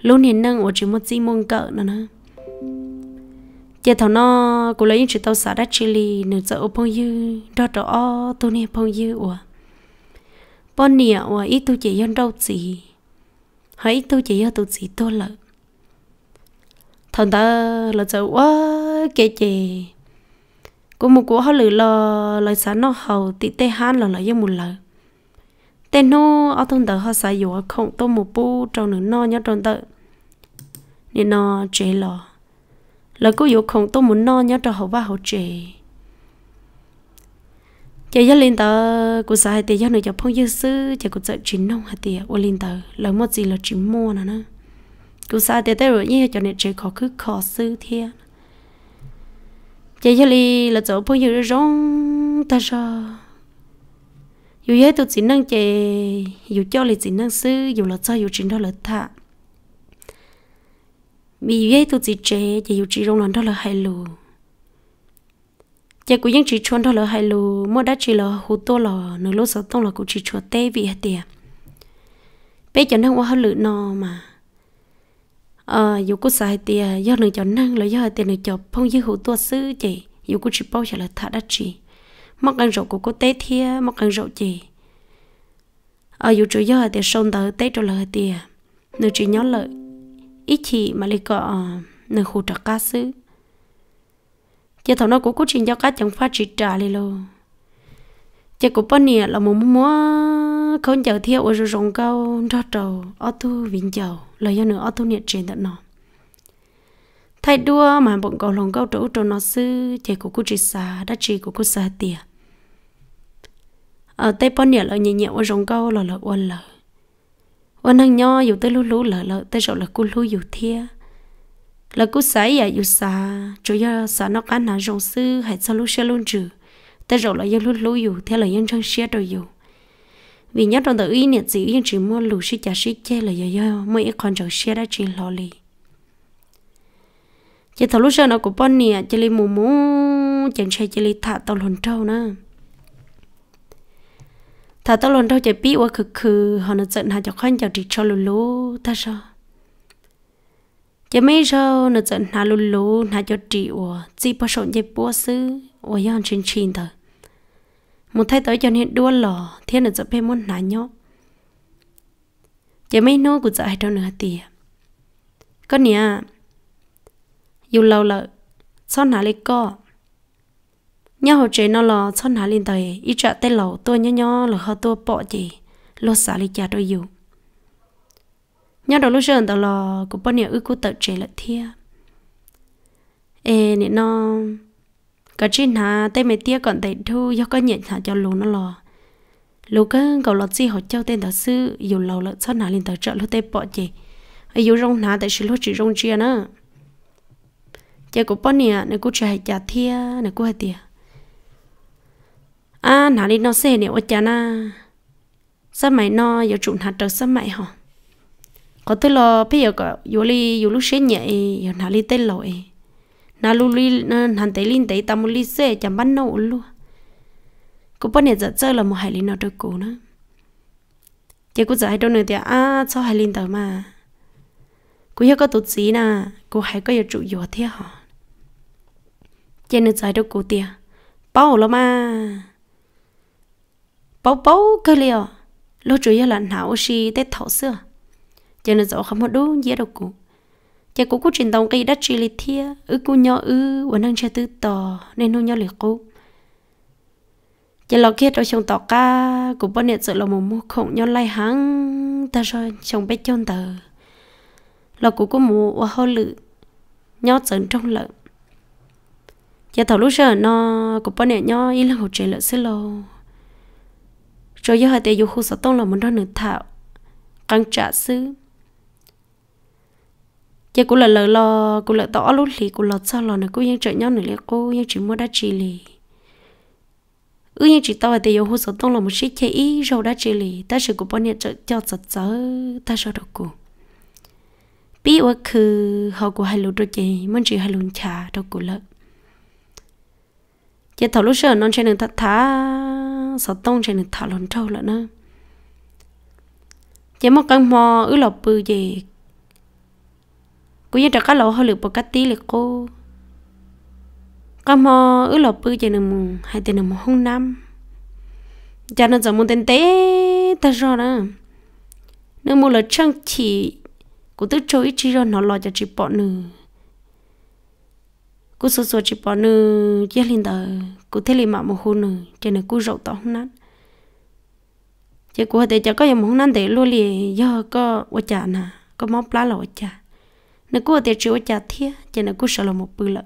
lú nên nâng uốn chỉ muốn chỉ muốn cỡ nữa nữa giờ thằng nó cô lấy những chỉ tàu sát đã chỉ li nửa giờ ôm phong dư đó đó tôi nè phong dư ủa bọn nè uả ít tôi chỉ dân đâu gì hãy tôi chỉ cho tôi chỉ tôi lợi thằng ta là giờ quá kệ chị cô một cô họ lựa lo lời sáng nó hầu tị tê han là lời một lời tên nó ở thằng tự họ xài dụ không tô một bu trong nửa no nhá trong tự nên nó chế lo lời cô dụ không tô muốn no nhá trong hậu ba hậu chế chị gia linh tờ cô xài tiền gia nữa cho phong dư sư chị cô sợ chín nông hạt tiền ô linh tờ lời một gì là chín mua nữa nữa cú sa thế thế rồi nhé cho nên chỉ khó cứ khó sư thế chỉ cho li là chỗ bây giờ rong ta rồi dù vậy tôi chỉ năng chỉ dù cho li chỉ năng sư dù là cho dù chỉ đó là thà vì vậy tôi chỉ chế chỉ dù chỉ rong lần đó là hai lù chỉ cũng những chỉ chuẩn đó là hai lù mỗi đã chỉ là hồ to là nửa lô sáu tông là cũng chỉ chuẩn tê vì hết tiệt. bây giờ năng hoa lự no mà ờ dù có sai tiền do nửa cho năng là do tiền nửa cho phong dư hữu tua sư chị dù có chỉ bao giờ là thà đắt chị mắc ăn rượu của cô tế thia mắc ăn rượu chị ở ờ, dù chủ do thì sơn tờ tế cho lời tiền nửa chị nhớ lợi ít chị mà li cọ ờ, nửa khu trà cá sư chị thằng nó của cô chỉ do cá chẳng phát chỉ trả đi luôn chị của bên là một mua con chở theo ở rồng cao cho trầu ô tô vinh chầu lời do nữa ô tô nhiệt truyền tận nó thay đua mà bọn cầu lồng cao chỗ trầu nó sư chạy của cô chị xa đã chị của cô xa tìa ở tây bọn nhiệt là nhẹ nhẹ ở rồng cao là lợi uân lờ uân hàng nho dù tới lú lú lờ lờ tới rồi là cô lú dù thia là cô xa ya dù xa chủ do xa nó cá nà rồng sư hãy sao lú xe luôn trừ tới rồi là do lú lú dù theo là dân chân xe rồi dù vì nhất trong tự ý niệm gì yên chỉ mua lù xí chả xí chê là giờ giờ mới còn cháu xe đã chỉ lò lì chỉ thầu lúc giờ nó của bọn nè chỉ lì mù mù chẳng xe chỉ lì thả tàu lồn trâu nè thả tàu lồn trâu chỉ biết qua khử khử họ nó giận hà cho khoan cháu chỉ cho lù lù ta sao chỉ mấy sao nó giận hà lù lù hà cho chỉ ủa chỉ bao sộn chỉ búa sư ủa yon chín chín thôi một thay tới cho nên đua lò thiên là giúp em muốn nà nhó chỉ mấy nô của dạy đâu nửa tìa có nè dù lâu lợ sao nà lấy co nhau hồ chế nó lò sao nà lên tới ít trả tay lầu tôi nhớ nhớ là họ tôi bỏ gì, lô xả lấy cha tôi dù nhau đầu lúc giờ tao lò của bọn nhà ước của tự chế lại thia ê nè non có chi nà tay mày tia còn tay thu do có nhận hạ cho lù nó lò lù cơ cầu lọt chi họ cho tên tờ sư dù lầu lợn xót nà lên tờ trợ lô tay bỏ chị ai dù rong nà tại sự lúa chỉ rong chia nữa chơi của bọn nè nè cô chạy chả thia nè cô hay tia à nà đi nó xe nè ô chả na sao mày no giờ trụ hạt tờ sao mày hả có thứ là bây giờ có dù li dù lúc xe nhẹ giờ nà li tên lỗi na lu li han te lin te ta mu li se cham ban no lu cô bắt nè giờ chơi là một hải linh nào được cố nữa chị cô giờ hay đâu nữa thì à cho hải linh tao mà cô hiểu có tốt gì nè cô hãy có chủ yếu thế hả chị nữa giờ đâu cố tiền bao lắm mà bao bao cái liều lúc chủ yếu là não si tết thảo xưa chị nữa giờ không có đúng gì đâu cố chả cũng cũng trình tông cái đất chỉ lịch thia ư cô nhỏ ư và năng chơi tư tò nên nuôi nhỏ lịch cô chả lo kia đôi chồng tỏ ca cũng bao nhiêu sợ là một mua khổng nhau lai hăng ta rồi chồng bé chôn tờ lo cũng có mua và hô lự nhau dần trong lợn chả thầu lúc giờ nó cũng bao nhiêu nhau ý là hồ trợ lợn xí lô rồi giờ hai tay dù khu sở tông là muốn đó nửa thảo căng trả xứ giờ cũng là lờ lò cũng là tỏ lúc thì cũng là sao lò này cũng ยัง chợ nhau này là chỉ mua đá chỉ lì ư nhưng chỉ tao thì yêu hồ sơ tông là một chiếc chế ý rồi đá chỉ lì ta sẽ cũng bao nhiêu chợ cho chợ chợ ta sẽ được cô bí ước cứ họ của hai lũ đôi chị mình chỉ hai lũ trà đâu cũng lợ giờ thầu lúc sợ non trên đường thật thả sọ tông trên đường thả lon trâu lợn nữa giờ một căn mò ứ lọc bự gì cô giờ trắc lẩu hơi lửa bọc tí là cô có mò ứ lẩu bự chỉ nằm mùng hai tên nằm mùng không năm cho nên giờ muốn tên té ta rồi đó nếu mua là trang chỉ cô tự cho ít chỉ rồi nó lo cho chị bỏ nữa cô số số chỉ bỏ nữa chỉ lên tờ cô thấy lên mạng một hôm nữa cho nên cô rậu tao không nát chỉ cô thấy cho có gì không nát để luôn liền do có quá chả nè có món plá là quá chả nó cũng ở tiệt chữ chả thiệt, cho nó cũng sợ là một bự lợn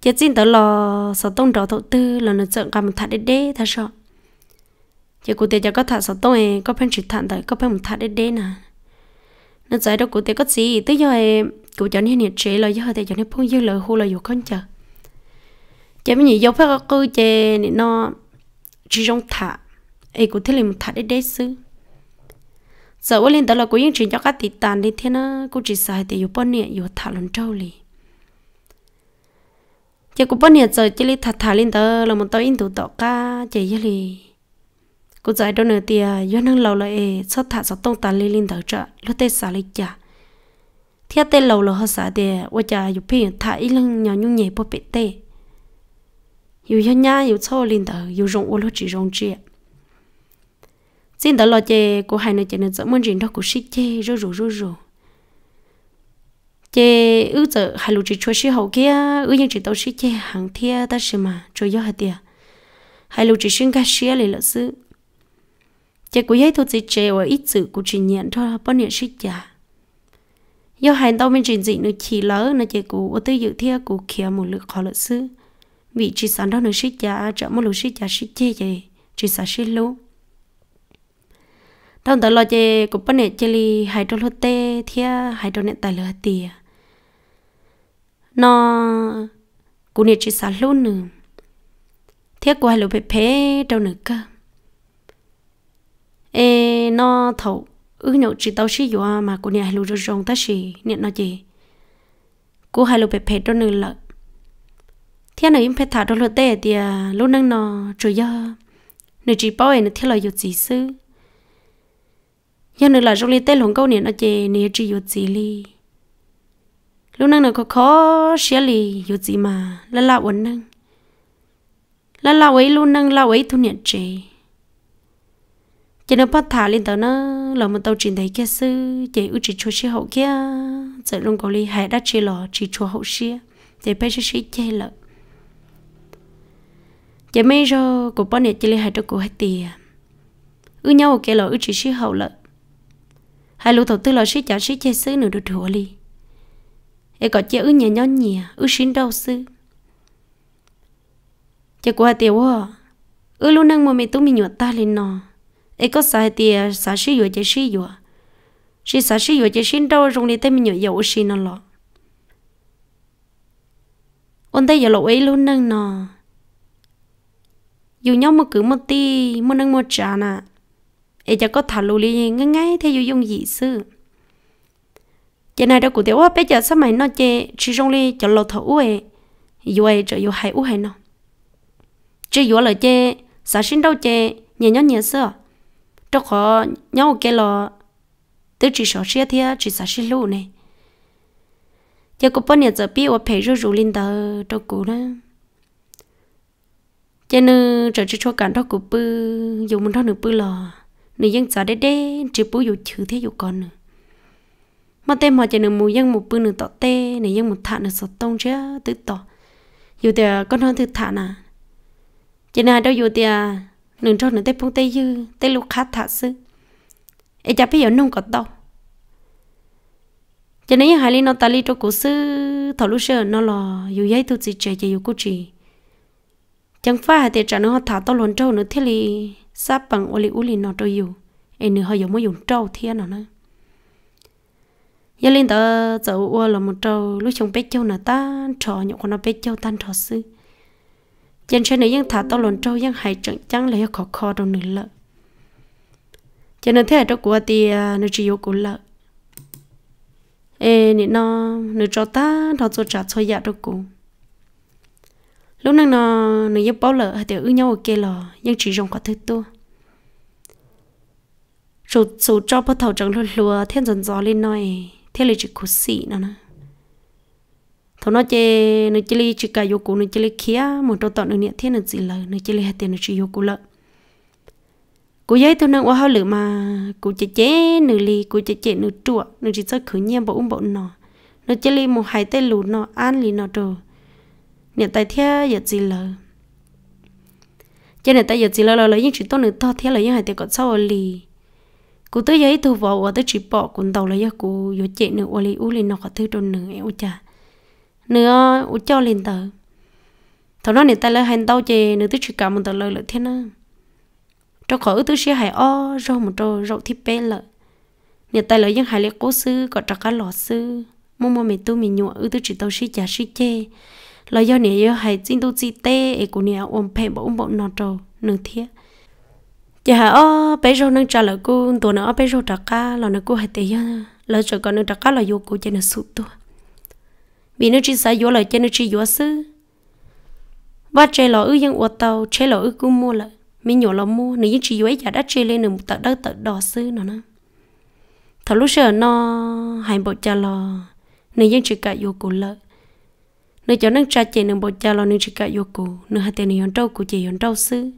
Chết xin tới lò sọ tông đó thổ tư là nó sợ cả một thạt đế đế thà sợ chỉ cụ thể cho có thạt sọ tông ấy có phải chỉ thản tới có phải một thạt đế đế nè nó giải đâu cụ thể có gì tới giờ em cụ cho nên nhiệt chế là giờ thì cho nên phong dư lời hô là dù con chờ chỉ mới nhìn dấu phép cơ chế nên nó chỉ trong thả ấy cụ thấy là một thạt đế đế xứ giờ ôn lên đó là cô yên chỉ cho các tỷ tàn đi thế nó cô chỉ xài thì yếu bón nhẹ yếu thả lần trâu lì giờ cô bón nhẹ giờ chỉ lấy thả thả lên đó là một tao in thủ tọ ca chạy như lì cô giải đâu nữa thì do năng lâu lại xuất thả sao tông tàn lên lên đó chợ lúc tết xả lấy chả thiết tết lâu là họ xả thì qua chả yếu phi thả ít lần nhỏ nhung nhẹ bó bể tê yếu nhá yếu sâu lên đó yếu rộng ô lô chỉ rộng chuyện xin đó lo chê cô hai nơi chê nên sợ muốn rình đó cô xích chê rô rô rô rô chê ư giờ hai lũ chỉ chua xí hậu kia ư nhưng chỉ tao xích chê hàng thia ta xí mà rồi do hạt tia hai lũ chỉ xuyên cá xía lì lợ sư chê cô giấy tôi chỉ chê và ít sự cô chỉ nhận thôi bao nhiêu xích chả do hai tao mình chỉ dị nữa chỉ lỡ nữa chê cô ô tới dự thia cô kia một lượt khó lợ sư vị chỉ sẵn đó nữa xích chả chọn một lũ xích chả xích chê chê chỉ sẵn xích lũ trong đó lo chơi cũng bắt nè chơi li hai trong lót tê thia hai trong nè tài lửa tìa nó cũng nè chỉ xả luôn nữa thia qua lửa bé bé trong nữa cơ ê nó thầu ư nhậu chỉ tao xí dùa mà cũng nè hai lửa rong rong ta xì nè nó gì cũng hai lửa bé bé trong nữa lợn thiên nữ im phải thả trong lo tê tìa lúc nâng nó trời giờ nữ chỉ bảo em nó thiên lời gì xứ giờ nữa là trong ly tết hồng câu này nó chè nè chỉ yêu gì li lúc năng nó có khó xé li yêu gì mà là là uốn năng là là ấy lúc năng là ấy thu nhận chè chỉ nó bắt thả lên tờ nó là một tàu trình thấy kia sư chỉ ưu chỉ cho xí hậu kia giờ luôn có ly hãy đã chỉ lò chỉ cho hậu xí để bây giờ xí chê lợ chỉ mấy rồi của bọn này chỉ ly hãy cho cô hết tiền ưu nhau kia lò ưu chỉ xí hậu lợ hai lúc thầu tư là sĩ chả sĩ chơi sư nửa được thua li e có chơi ư nhẹ nhõn nhẹ ư xin đau sư chơi qua tiểu hoa ư luôn năng mua mì tụi mình nhọt ta lên nọ e có sai tiền sai sĩ vừa chơi sĩ vừa sĩ sai sĩ vừa chơi xin đau rồi đi tay mình nhọt dầu xin nó lọ ôn tay giờ lộ ấy luôn năng nọ dù nhau mà cử một ti, mà năng một trà nè ai cho có thà lù li ngay ngay thế dụ dùng gì sư giờ này đâu cũng quá. bây giờ sao mày nó chê chỉ trong li cho lột thấu ấy yêu trở cho yêu hay u hay nó chỉ yêu lời chê sao sinh đâu chê nhẹ nhõm nhẹ sơ đâu họ nhau cái lo tứ chỉ sợ xe thia chỉ sao xin lù này giờ có bao nhiêu giờ biết ở phải rủ rồi lên tờ đâu cũng đó cho nên trở cho cho cả đó cũng bư dùng một đó nữa bư lò nên dân sợ đế đế chỉ bố dụ chữ thế dụ con nữa mà tên mà chỉ nên mù dân một bữa nữa tọt tê nên dân một thả nữa sọt tông chứ tự tọ dụ thì con hơn thực thả nà chỉ nào đâu dụ thì nửa cho nửa tê phong tê dư tê lúc khát thả sư ấy chả biết giờ nông có đâu cho nên hai lý nó ta li cho cổ sư thọ lúc xưa nó là dù giấy tôi chỉ chạy chạy dù cô chỉ chẳng phải hai tiền trả nó thả tao lớn trâu nữa thế li sắp bằng uli uli nó trôi dù em nữ hơi giống một dùng trâu thiên nó nữa giờ lên tờ dậu ua là một trâu lúc chồng bé châu là ta trò nhậu con nó bé châu tan trò sư chân chơi thả tao lồn trâu ยัง hại trận trắng lấy khó khó đâu nữ lợ cho nên thế hệ trong của thì nó chỉ yêu của lợ ê nên nó nữ cho ta nó cho trả cho dạ trong của lúc nãy nó nó giúp bảo lợ hay tiểu ư nhau ok lò nhưng chỉ dùng quả thứ tua rồi số cho bắt đầu chẳng lùa lùa thiên dần gió lên nói thiên là chỉ cố xị nó nè thằng nó chơi nó chơi chỉ cả yoku nó chơi kia một trâu tọt nó nhẹ thiên là gì lời nó chơi hai tiền nó chỉ yoku lợ cú giấy tôi nâng quá hao lửa mà cú chơi chế nửa ly cú chơi chế nửa trụa nửa chỉ sơ khử nhiên bộ ung bộ nọ nó chơi ly một hai tay lù nọ an lì nọ rồi nên tay thế giờ gì lờ cho nên tay giờ gì lờ lờ những chuyện tốt nữa to thế là những hai tiền còn sau lì cú tới giấy thu vào và tới chỉ bỏ cuốn tàu là cho cú vô chạy nữa ô lì u lên nó có thứ đồ nữa ô chả nữa ô cho lên tờ thằng nó nên tay là hành tàu chè nữa tới chỉ cả một tờ lời lợi thế nữa cho khỏi tới xí hải o rồi một trâu rậu thì bé lợi nên tay lời những hải lệ cố sư có trắc cá lọ sư mua mua mì tu mình nhụa ư tới chỉ tàu xí chả xí chê lo do nè yo hay chính tu chi tê e của nè ôm phe bộ bộ nọ trâu nửa thiết chả ở bây giờ nương trả lời cô tụi nó ở bây giờ trả cá là nó cô hay tê yo lỡ chờ còn nâng trả cá là vô cô cho nó sụt tu vì nó chỉ sai vô lời cho nó chỉ vô sư và trẻ lọ ư dân uo tàu trẻ lọ ư cũng mua lại mình nhỏ lọ mua nếu như chỉ vô ấy đã chơi lên được một tận đất tận đỏ sư nó nữa thằng lúc giờ nó hai bộ cha lò nên dân chỉ cả vô cổ lợi nơi cho nâng cha chị nâng bộ cha lo nâng chỉ cả yêu cụ nâng hai tên nâng trâu của chị nâng trâu sư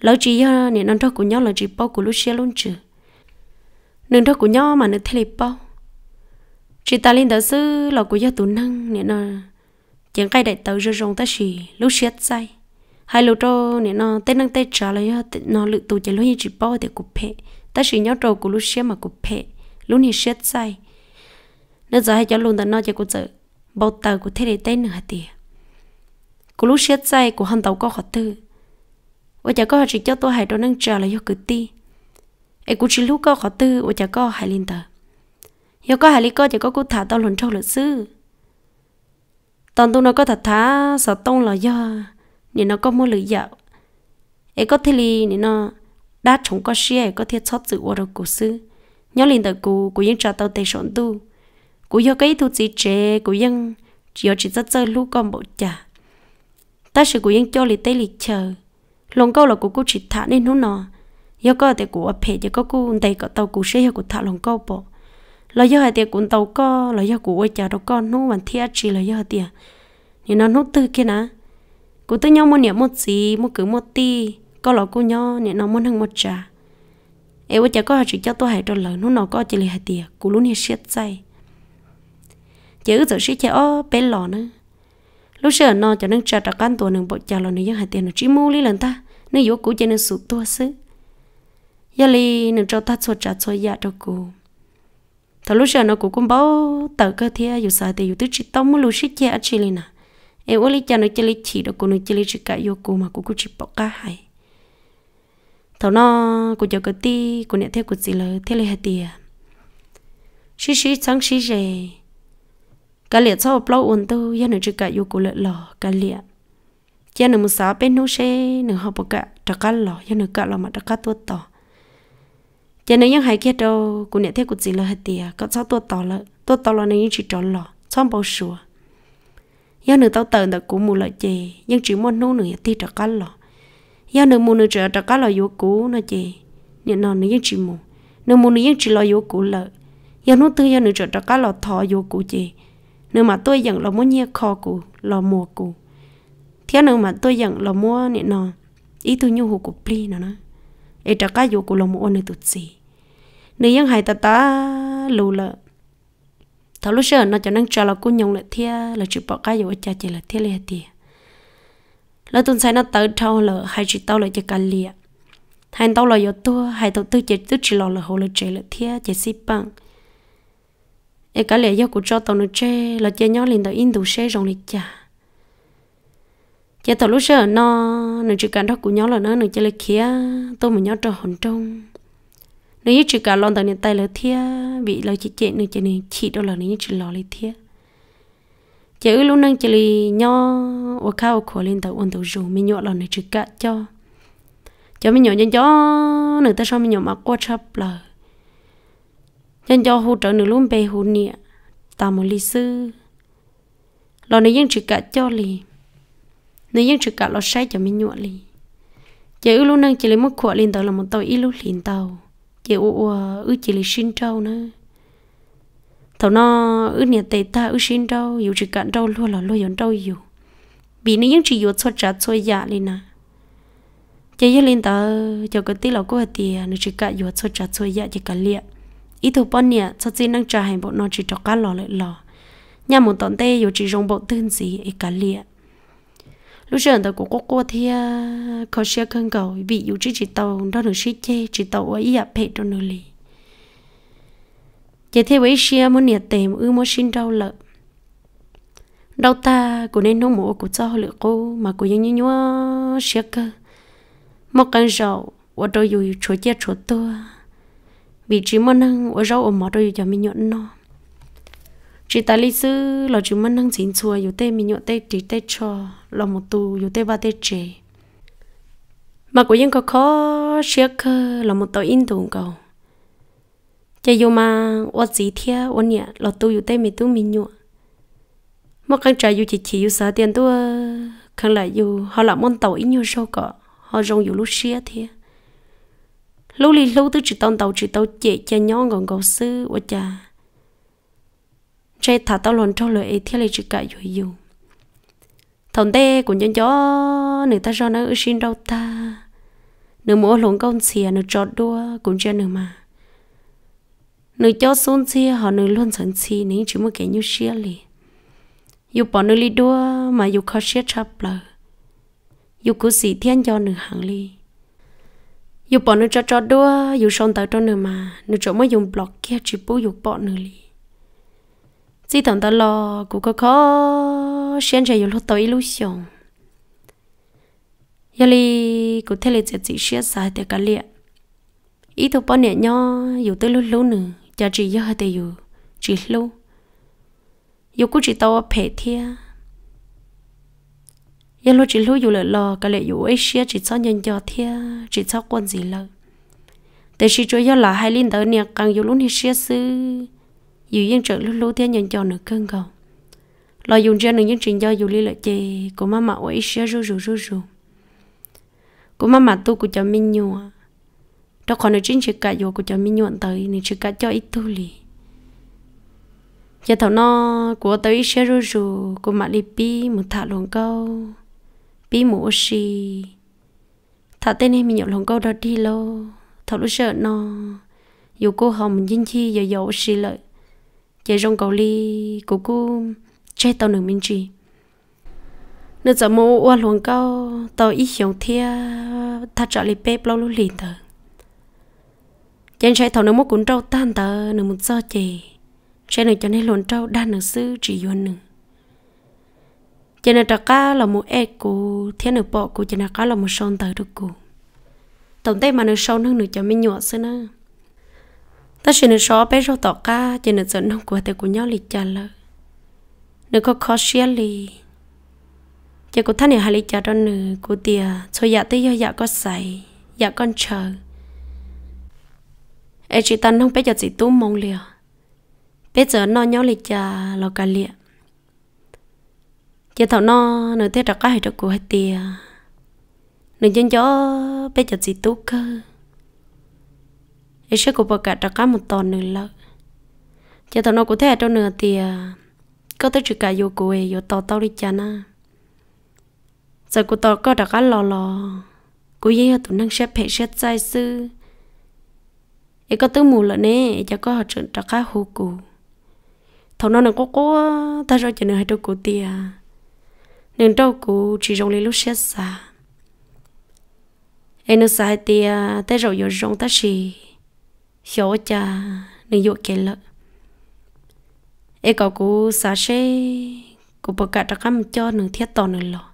lão chị ha nè nâng trâu của nhau là chị bao của lúc xe luôn chứ nâng trâu của nhau mà nâng thay bao chị ta lên đỡ sư lão của gia tụ nâng nè nó chẳng cái đại tàu rơi rong ta xì lúc xe sai hai lô trâu nè nó tên nâng tay trả lời à, nó lự tụ chạy lúc như chị bao để cục phe ta xì nhau trâu của lúc xe mà cục phe lúc này xe sai nên giờ hai cháu luôn ta nó cho của chợ bao tờ của thế để tên nữa thì cô lúc chết dây của hòn tàu có khó tư và chả có chỉ cho tôi hãy đồ năng chờ là do cử ti ấy cũng chỉ lúc có khó tư và chả có hãy lên tờ do có hãy lý có chả có cô thả tao lần trong luật sư toàn tôi nó có thật thả sợ tông là do nên nó có mua lưỡi dạo ấy có thể li nên nó đã chống có xe có thể xót sự ở đâu cổ sư nhớ lên tờ cụ của những trà tàu tây sọn tu cú yo cái thu chỉ trẻ cú dân chỉ chỉ rất chơi lú con bộ chả ta sẽ cú dân cho lì tê lì chờ lòng câu là cú cú chỉ thả nên nó nọ yo có thể cú ập hệ cho có cú tay có tàu cú sẽ hiệu cú thả lòng câu bộ là do hai tiền cún tàu co là do cú quay chả đâu con nú bàn thiệt chỉ là do tiền nên nó nút tư kia nè cú tư nhau một niệm một gì một cử một ti có lọ cú nhau nên nó muốn hàng một trà em với chả có chuyện cho tôi hai trả lời nó nó có chỉ là hai tiền cú luôn hiệt siết say chứ giờ sĩ chơi ô bé lò nữa lúc xưa nó cho nên chờ trả căn tổ nương bộ chờ lò nữa nhưng hai tiền nó chỉ mua lý lần ta nó yếu cũ cho nó sụt tua xứ giờ li nó cho ta cho trả cho dạ cho cô thằng lúc xưa nó cũng cũng bảo tờ cơ thia dù sợ thì dù tức chỉ tông mua lúc sĩ chơi ở chỉ lên à, em ô li cha nó chơi li chỉ được cô nó chơi li chỉ cả vô cô mà cô cũng chỉ bỏ cả hai thầu nó cô cho cái ti cô nhận theo cô chỉ lời theo lời hai tiền xí xí sáng xí rề cả liệt sau bao ổn tu yên nó chỉ cả yêu của lợi lò cả liệt yên nữa một sáu bên nô xe nữa học bậc cả trắc cả lò yên nó cả lò mà trắc cả tuột tỏ yên nữa những hai kia đâu cũng nhận thấy cũng chỉ là hết tiệt có sáu tuột tỏ lợ tuột tỏ lò nên những chỉ tròn lò xong bao sùa yên nữa tao tận được cũng mù lợi chè nhưng chỉ muốn nô nữa thì trắc cả lò yên nữa mù nữa trở trắc cả lò yêu cũ nữa chè nhận nó nữa những chỉ mù nữa mù nữa những chỉ lo yêu cũ lợ yên nữa tư yên nữa trở trắc cả lò thọ yêu cũ chè nếu mà tôi dặn là muốn nhia kho cụ là mùa cụ thế nếu mà tôi dặn là mua nè nó ý tôi nhu hồ của pli nó nó ấy trả cá dù của là mua nơi tụt gì nếu yang hai ta ta lù là thảo lúc xưa nó cho năng trả là cô nhung lại thia là chụp bỏ cá dù cha chỉ là thia lìa tiền, là tuần sai nó tới thâu là hai chị tao là chỉ cả lìa hai tao là yếu tua hai tao tư chỉ tư chỉ lo là hồ là chỉ là thia chỉ xí bằng e cả lẽ do của cho tàu nó che là che nhau liền tàu in tàu xe rồng liền chả che tàu lúc giờ nó nửa chữ cả đó của nhau là nó nửa che lịch kia tôi mà nhau trò hồn trong nửa như chỉ cả lon tàu nhận tay là thia bị lời chị chạy nửa chỉ này chị đâu là nửa như chỉ lò lịch thia chỉ ư lúc nâng chỉ lì nhau ở khao khổ lên tàu ôn tàu rủ mình nhọ là nửa chữ cả cho cho mình nhọ nhân cho nửa ta sao mình nhọ mặc qua chập lời nhân do hỗ trợ nữ luôn bề hỗ nịa tạo một lý sư lo này dân chỉ cả cho lì nữ dân chỉ cả lo sai cho mình nhọ lì giờ ưu luôn năng chỉ lấy mất quả liền tàu là một tàu ít lúc liền tàu giờ u u ư chỉ lấy xin trâu nữa tàu nó ư nhà tề ta ư xin trâu dù chỉ cả trâu luôn là luôn dọn trâu dù vì nữ dân chỉ dọn xóa trả xóa dạ liền à giờ giờ liền tàu giờ cái tí là có tiền nữ chỉ cả dọn xóa trả xóa dạ chỉ cả liệt ý thủ bọn nhỉ cho chỉ năng trả hành bộ nó chỉ cho cá lò lại lò nhà một tận tê yếu chỉ dùng bộ tương gì ít cá lìa lúc giờ tàu của cô qua thì à, có xe cân cầu vì yếu chỉ chỉ tàu đó được xí che chỉ tàu ấy à phe cho nơi lì chỉ thế với xe muốn nhỉ tìm ư muốn xin đau lợ đau ta của nên nông mộ của cho lựa cô mà của những như nhau xe cơ một cân rậu 我都有出街出多。vì chỉ mong năng ở rau ở mỏ đôi giờ mình nhọn nó chỉ ta lý sư là chỉ mong năng chính chùa dù tê mình nhọn tê chỉ tê cho là một tù dù tê ba tê chế mà của dân có khó siết cơ là một tội in tù cầu chỉ dù mà ở gì thia ở nhà là tu dù tê mình tu mình nhọn mà càng trả dù chỉ chỉ dù sợ tiền tu càng lại dù họ là môn tàu ít nhiều sâu cọ họ rong dù lúc xia thia lưu lì lưu tôi chỉ tông tàu chỉ tàu chị cha nhon gọn cầu sư quá cha chạy thả tao lòn trâu lời ấy thế là cả dồi dù thằng tê của nhân chó người ta cho nó xin đâu ta nửa mỗi lồn công xìa nửa trọt đua cũng cho nửa mà nửa cho xôn xìa họ nửa luôn sẵn xì nếu chỉ một kẻ như xìa lì dù bỏ nửa li đua mà dù khó xìa chắp lờ dù cứ xì thiên cho nửa hàng lì dù bọn nó cho cho đua dù son tới cho nữa mà nó chỗ mới dùng block kia chỉ bố dù bọn nữa li chỉ thằng ta lo cũng có khó xem chạy dù lúc tới lúc xong giờ li cũng thấy là chỉ chỉ xé sai để cả liệt ý tôi bỏ nhẹ nhau dù tới lúc lâu nữa cha chỉ giờ hơi tệ dù chỉ lâu. dù cũng chỉ tao phải thiệt giờ lúc chỉ lúc dù lợi lo cái lệ dù ấy xia chỉ cho nhân cho thia chỉ cho quân gì lợi tại chỉ cho giờ là hai linh tới nè càng dù luôn thì xia sư dù yên trợ lúc lúc thia nhân cho nửa cân cầu lo dùng ra nửa những trình do dù li lợi chê của má mẹ ấy xia rù rù rù. rú của má mẹ tu của cho minh nhua. đó còn nửa chính chỉ cả dù của cho minh nhuận tới nửa chỉ cả cho ít tu lì giờ thầu nó của tới xia rù rú của mẹ li pi một thả luôn câu bí mũ xì thà tên em mình nhậu lòng câu đó đi lô thà lúc sợ nó dù cô hồng dính chi giờ dỗ xì lợi chạy rong cầu ly của cô che tàu nửa mình chỉ nửa giờ mô oa luồng câu tàu ít hiểu thia thà trả lời bếp lâu lúc liền tờ chạy chạy tàu nửa mốt cuốn trâu tan tờ nửa một do chè chạy nửa cho nên luồn trâu đa nửa sư chỉ yuan nửa cho nên trà cá là một e của thiên nữ bộ của cho nên cá là một son tới được cụ tổng thể mà nó son hơn nữa cho mình nhựa xưa nữa ta sẽ nó so bé rau tỏ cá cho nên dẫn nó của tay của nhau lịch trả lời nó có khó xia lì chỉ có thằng này hai lịch trả đó nữa của tia cho dạ tới dạ có xài dạ con chờ ai chỉ tân không bé giờ chỉ tú mong liền bây giờ nó nhau lịch trả là cả liệu chỉ thảo nó nó tiếc ra cái cho cô hết tiền nửa chân chó bé chặt gì tú cơ ấy sẽ cô bà cả ra cái một tuần nửa lợ chỉ thảo no cũng thế cho nửa tiền có tới chữ cả vô cô ấy vô to to đi cha na giờ cô to có ra cái lò lò cô ấy tụi năng xếp hệ xếp sai sư ấy có tới mù lợ nè cho có học chuyện ra cái hồ cụ thảo no nó có có thay rồi chuyện này hay đâu cô tiền nên đâu cũ chỉ rong lên lúc xét xa em nó sai thì à, tới rồi giờ rong ta xì hiểu cha nên dụ kể lợi em có cũ xa xe cũ bỏ cả trắc cam cho nửa thiết tò nửa lọ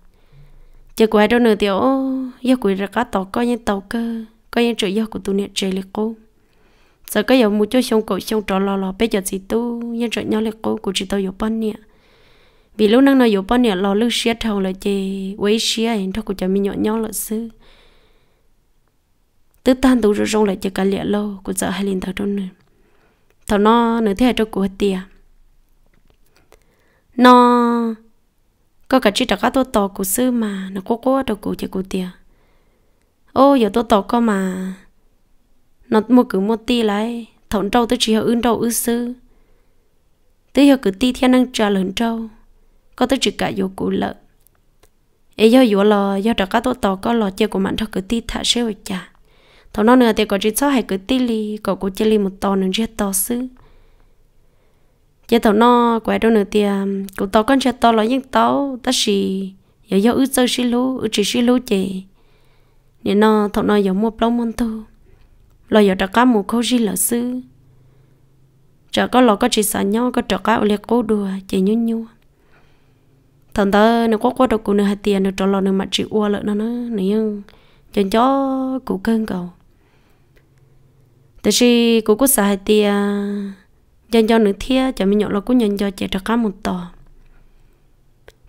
chỉ quay đâu nửa tiểu giờ quỷ ra cá tàu coi như tàu cơ coi như trời giờ của tụi nẹt trời lịch cô giờ có giờ mua cho xong cậu xong trò lò lò bây giờ gì tu nhân trời nhau lịch cô của chị tàu giờ bắn nè vì lúc nãy nó yếu bao nhiêu lo lúc xia thầu là chị quấy xia hiện thôi của chả mình nhỏ nhỏ là sư tức tan tụ rồi rong lại chả cả lẹ lâu cũng sợ hai lần thầu trong nữa thầu nó nữa thế cho của tiề nó có cả chị đã có tôi tỏ của sư mà nó có có đâu của chả của tiề ô giờ tôi tỏ có mà nó mua cứ mua ti lại thầu trâu tôi chỉ hiểu ưng trâu ư sư tôi hiểu cứ ti theo năng trả lớn trâu có tới chỉ cả vô cụ lợ ấy do vô lò do đó các tổ tàu có lò chơi của mạnh thật cứ ti thả xe với cha thằng nó nữa thì có chỉ cho hay cứ ti li có cụ chơi li một tàu nữa chơi tàu xứ, chơi tàu nó quay đâu nữa thì cụ tàu con chơi tàu là những tàu ta chỉ giờ do ư chơi xí lú ư chỉ xí lú chè, nên nó thằng nó giờ mua plong môn tu lò giờ đó các mù khâu gì lợ xứ, chợ có lò có chỉ sợ nhau có chợ cá ở liệt cố đùa chị nhún nhu thằng ta nó có quá đâu cô nó hạt tiền nó trả lời nó mặt chịu ua lợn nó nó này nhưng chân chó cụ cân cầu tại vì cụ có xài tiền chân cho nữ thia cho mình nhậu là cũng nhận cho chị trắc cá một tò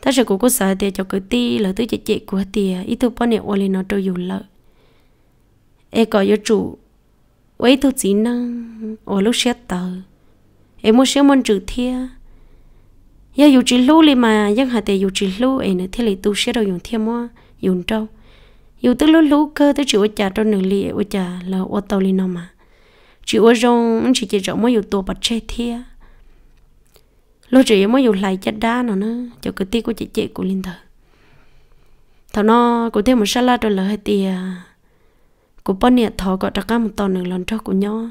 ta sẽ cụ có xài tiền cho cứ ti là tới chị chị của tiền ít thôi bao nhiêu ua lên nó trôi dù lợ em có cho chủ ấy thôi gì năng ua lúc xét tờ em muốn xem môn trừ thia giờ dù chỉ lưu li mà dân hà tề dù chỉ lưu ấy nữa thì lại tu sẽ đâu dùng thêm mua dùng trâu, dù tới lúc lúc cơ tới chịu chả trong nửa li ô chả là ô tàu li nó mà chịu ô rong chỉ chỉ trọng mới dù tổ bạch chê thia lúc chỉ mới dù lại chả đá nó nữa cho cái tiếc của chị chị của linh thờ thằng nó cũng thêm một salad rồi là hơi tiền của bọn nè thọ gọi ra một tàu nửa lần cho của nhau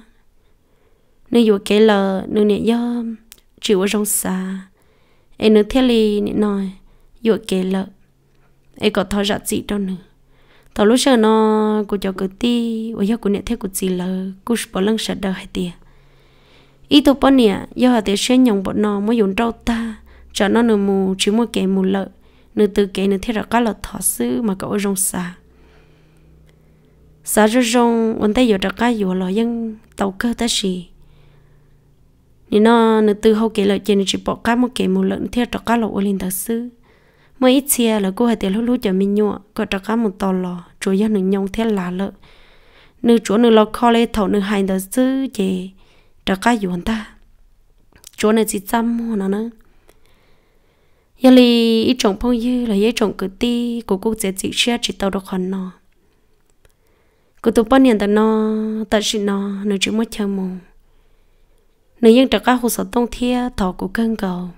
nên dù kể là nửa nè do chịu ở trong xa em nó thiết li nói dụ kể lợ em có thọ rạ gì đâu nữa thọ lúc sợ nó cô cho cử ti và do cô nhận thấy cô gì là cô bỏ lăng sợ đờ hay tìa. ít tụ bọn nè do hà tiệt xuyên nhộng bọn nó mới dùng râu ta cho nó nửa mù chứ mua kẻ mù lợ nửa từ kẻ nửa thiết là cá lợ thọ sư mà cậu rong xa xa rồi rong vẫn tay giờ ra cá giờ lo dân tàu cơ ta xì nó nó từ hậu kể lại trên chỉ bỏ cá một kế một lợn theo trọc cá lẩu lên thật sự, mới ít xe là cô hay tiền lúc lúc cho mình nhua có trọc cá một to lò chúa gia nương nhông theo là lợ nữ chúa nữ lo kho lê thầu nữ hành thật sự, chè trọ cá yuan ta chúa này chỉ chăm mua nó nữa giờ li ít trồng phong dư là giấy trồng cử ti của cô sẽ chỉ xe chỉ tàu được khoản nó cô tụ bao nhiêu tao nó tao chỉ nó nó chỉ mất chờ mong nếu nhân trắc cá hồ sơ tông thia thọ của cân cầu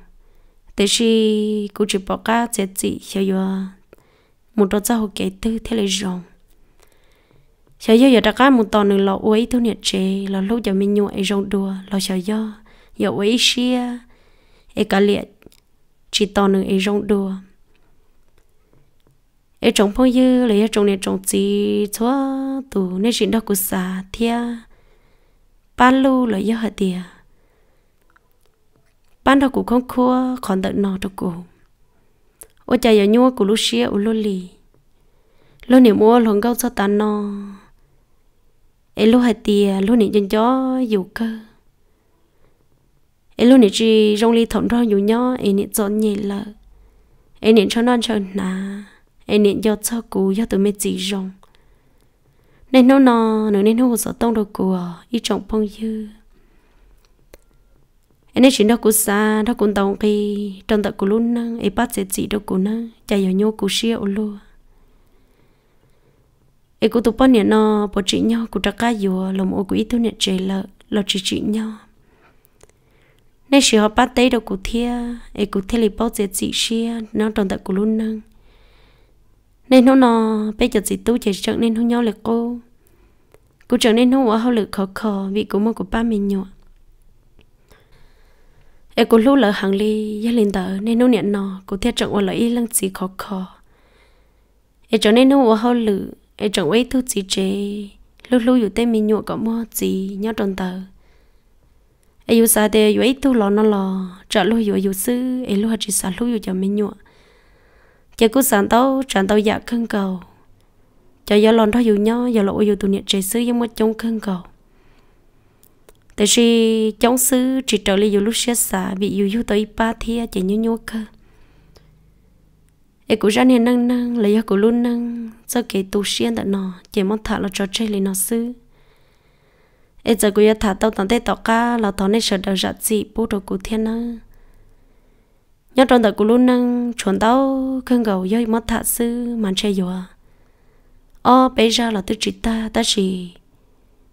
thế thì cũng chỉ bỏ cá chết chỉ hiểu yo một đợt sau kể tư thế là rồng hiểu yo giờ trắc cá một tuần nữa lọ uế thu nhiệt chế là lúc giờ mình nhụy rồng đùa là hiểu yo giờ uế xia e cả liệt chỉ tuần nữa e rồng đùa e trong phong dư là e trong này trồng gì chúa tù nên chỉ đó của xa thia ba lưu là do hạt tiền ban đầu cũng không khua còn đợi nó cho cô ô chả giờ nhua của lúc xia ô lô lì lô niệm mua lòng gấu cho ta nó ê lô hai tìa lô niệm chân chó dù cơ ê lô niệm chỉ rong ly thọn rau dù nhó ê niệm chọn nhẹ lợ ê niệm cho non cho nà ê niệm do cho cú do tụi mẹ chỉ rong nên nó nó nên nó sợ tông đồ của ít trọng phong dư anh chỉ đâu cũng xa đâu cũng tàu khi trong tận của luôn năng ấy bắt sẽ chỉ đâu cũng năng chạy vào nhau cũng siêu luôn ấy cũng tụi bọn nó bỏ chị nhau cũng trắc cá dừa lòng ô cũng ít thôi nhận chạy lợ lọ chỉ chị nhau nay chỉ họ bắt tay đâu cũng thia ấy cũng thia lì bắt sẽ chỉ xia nó trong tận của luôn năng nên nó nó bây giờ chỉ tu chạy trận nên không nhau là cô cô trở nên không ở hậu lực khó khó vì cô mà của ba mình nhọ e cô lưu lỡ hàng lì gia lên tờ nên nô nhận nọ cô thiết trọng ở lại lăng chỉ khó khó e cho nên nô ở hậu lử e trọng ấy thu chỉ chế lưu lưu lú lú อยู่ tên mình nhụa có mua gì nhớ tròn tờ e yêu sa tê yêu ấy thu lò nó lò trả lưu yêu yêu sư e lưu hạt chỉ sa lưu yêu cho mình nhụa chỉ cứ sáng tàu chẳng tàu dạ khăn cầu cho giờ lòn đó yêu nhau giờ lộ yêu tụi nhện chế sư yêu mất chống khăn cầu tại vì chống sư chỉ trở lại lúc xưa xa vì yêu yêu tới ba thia chỉ như nhau cơ ấy cũng ra nên nâng nâng lấy cho cũng luôn nâng do cái tu xuyên đã nó chỉ mong thả là cho chơi lấy nó sư ấy giờ cũng thả tao tận thế tao ca là tao nên sợ đầu rạ dạ gì bố đồ của thiên nâng nhớ trong đời của luôn nâng chuẩn tao không gầu dây mất thả sư màn che dùa ô bây giờ là tôi chỉ ta ta chỉ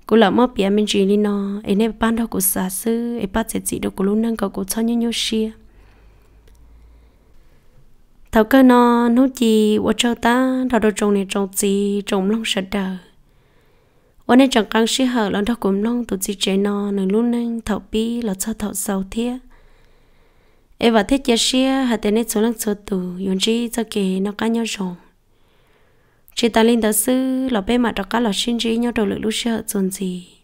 cô lỡ mất bia mình chỉ đi nó ấy nên ban đầu cô xa xứ ấy bắt sẽ chỉ được cô luôn nâng cầu cô cho nhau nhau xia thảo cơ nó nô gì ở châu ta thảo đồ trồng này trồng gì trồng long sợ đờ, ở nên chẳng căng xí hở lần đó cũng long tụt chỉ chế nó nâng luôn nâng thảo bi là cho thảo giàu thiệt ấy e và thiết chế xia hạt tên này số lần số tù yon chi cho kể nó cá nhau rồng chị ta linh đó sư lọ bé mặt cho cá lọ xin chị nhau đầu lưỡi lúc sợ dồn gì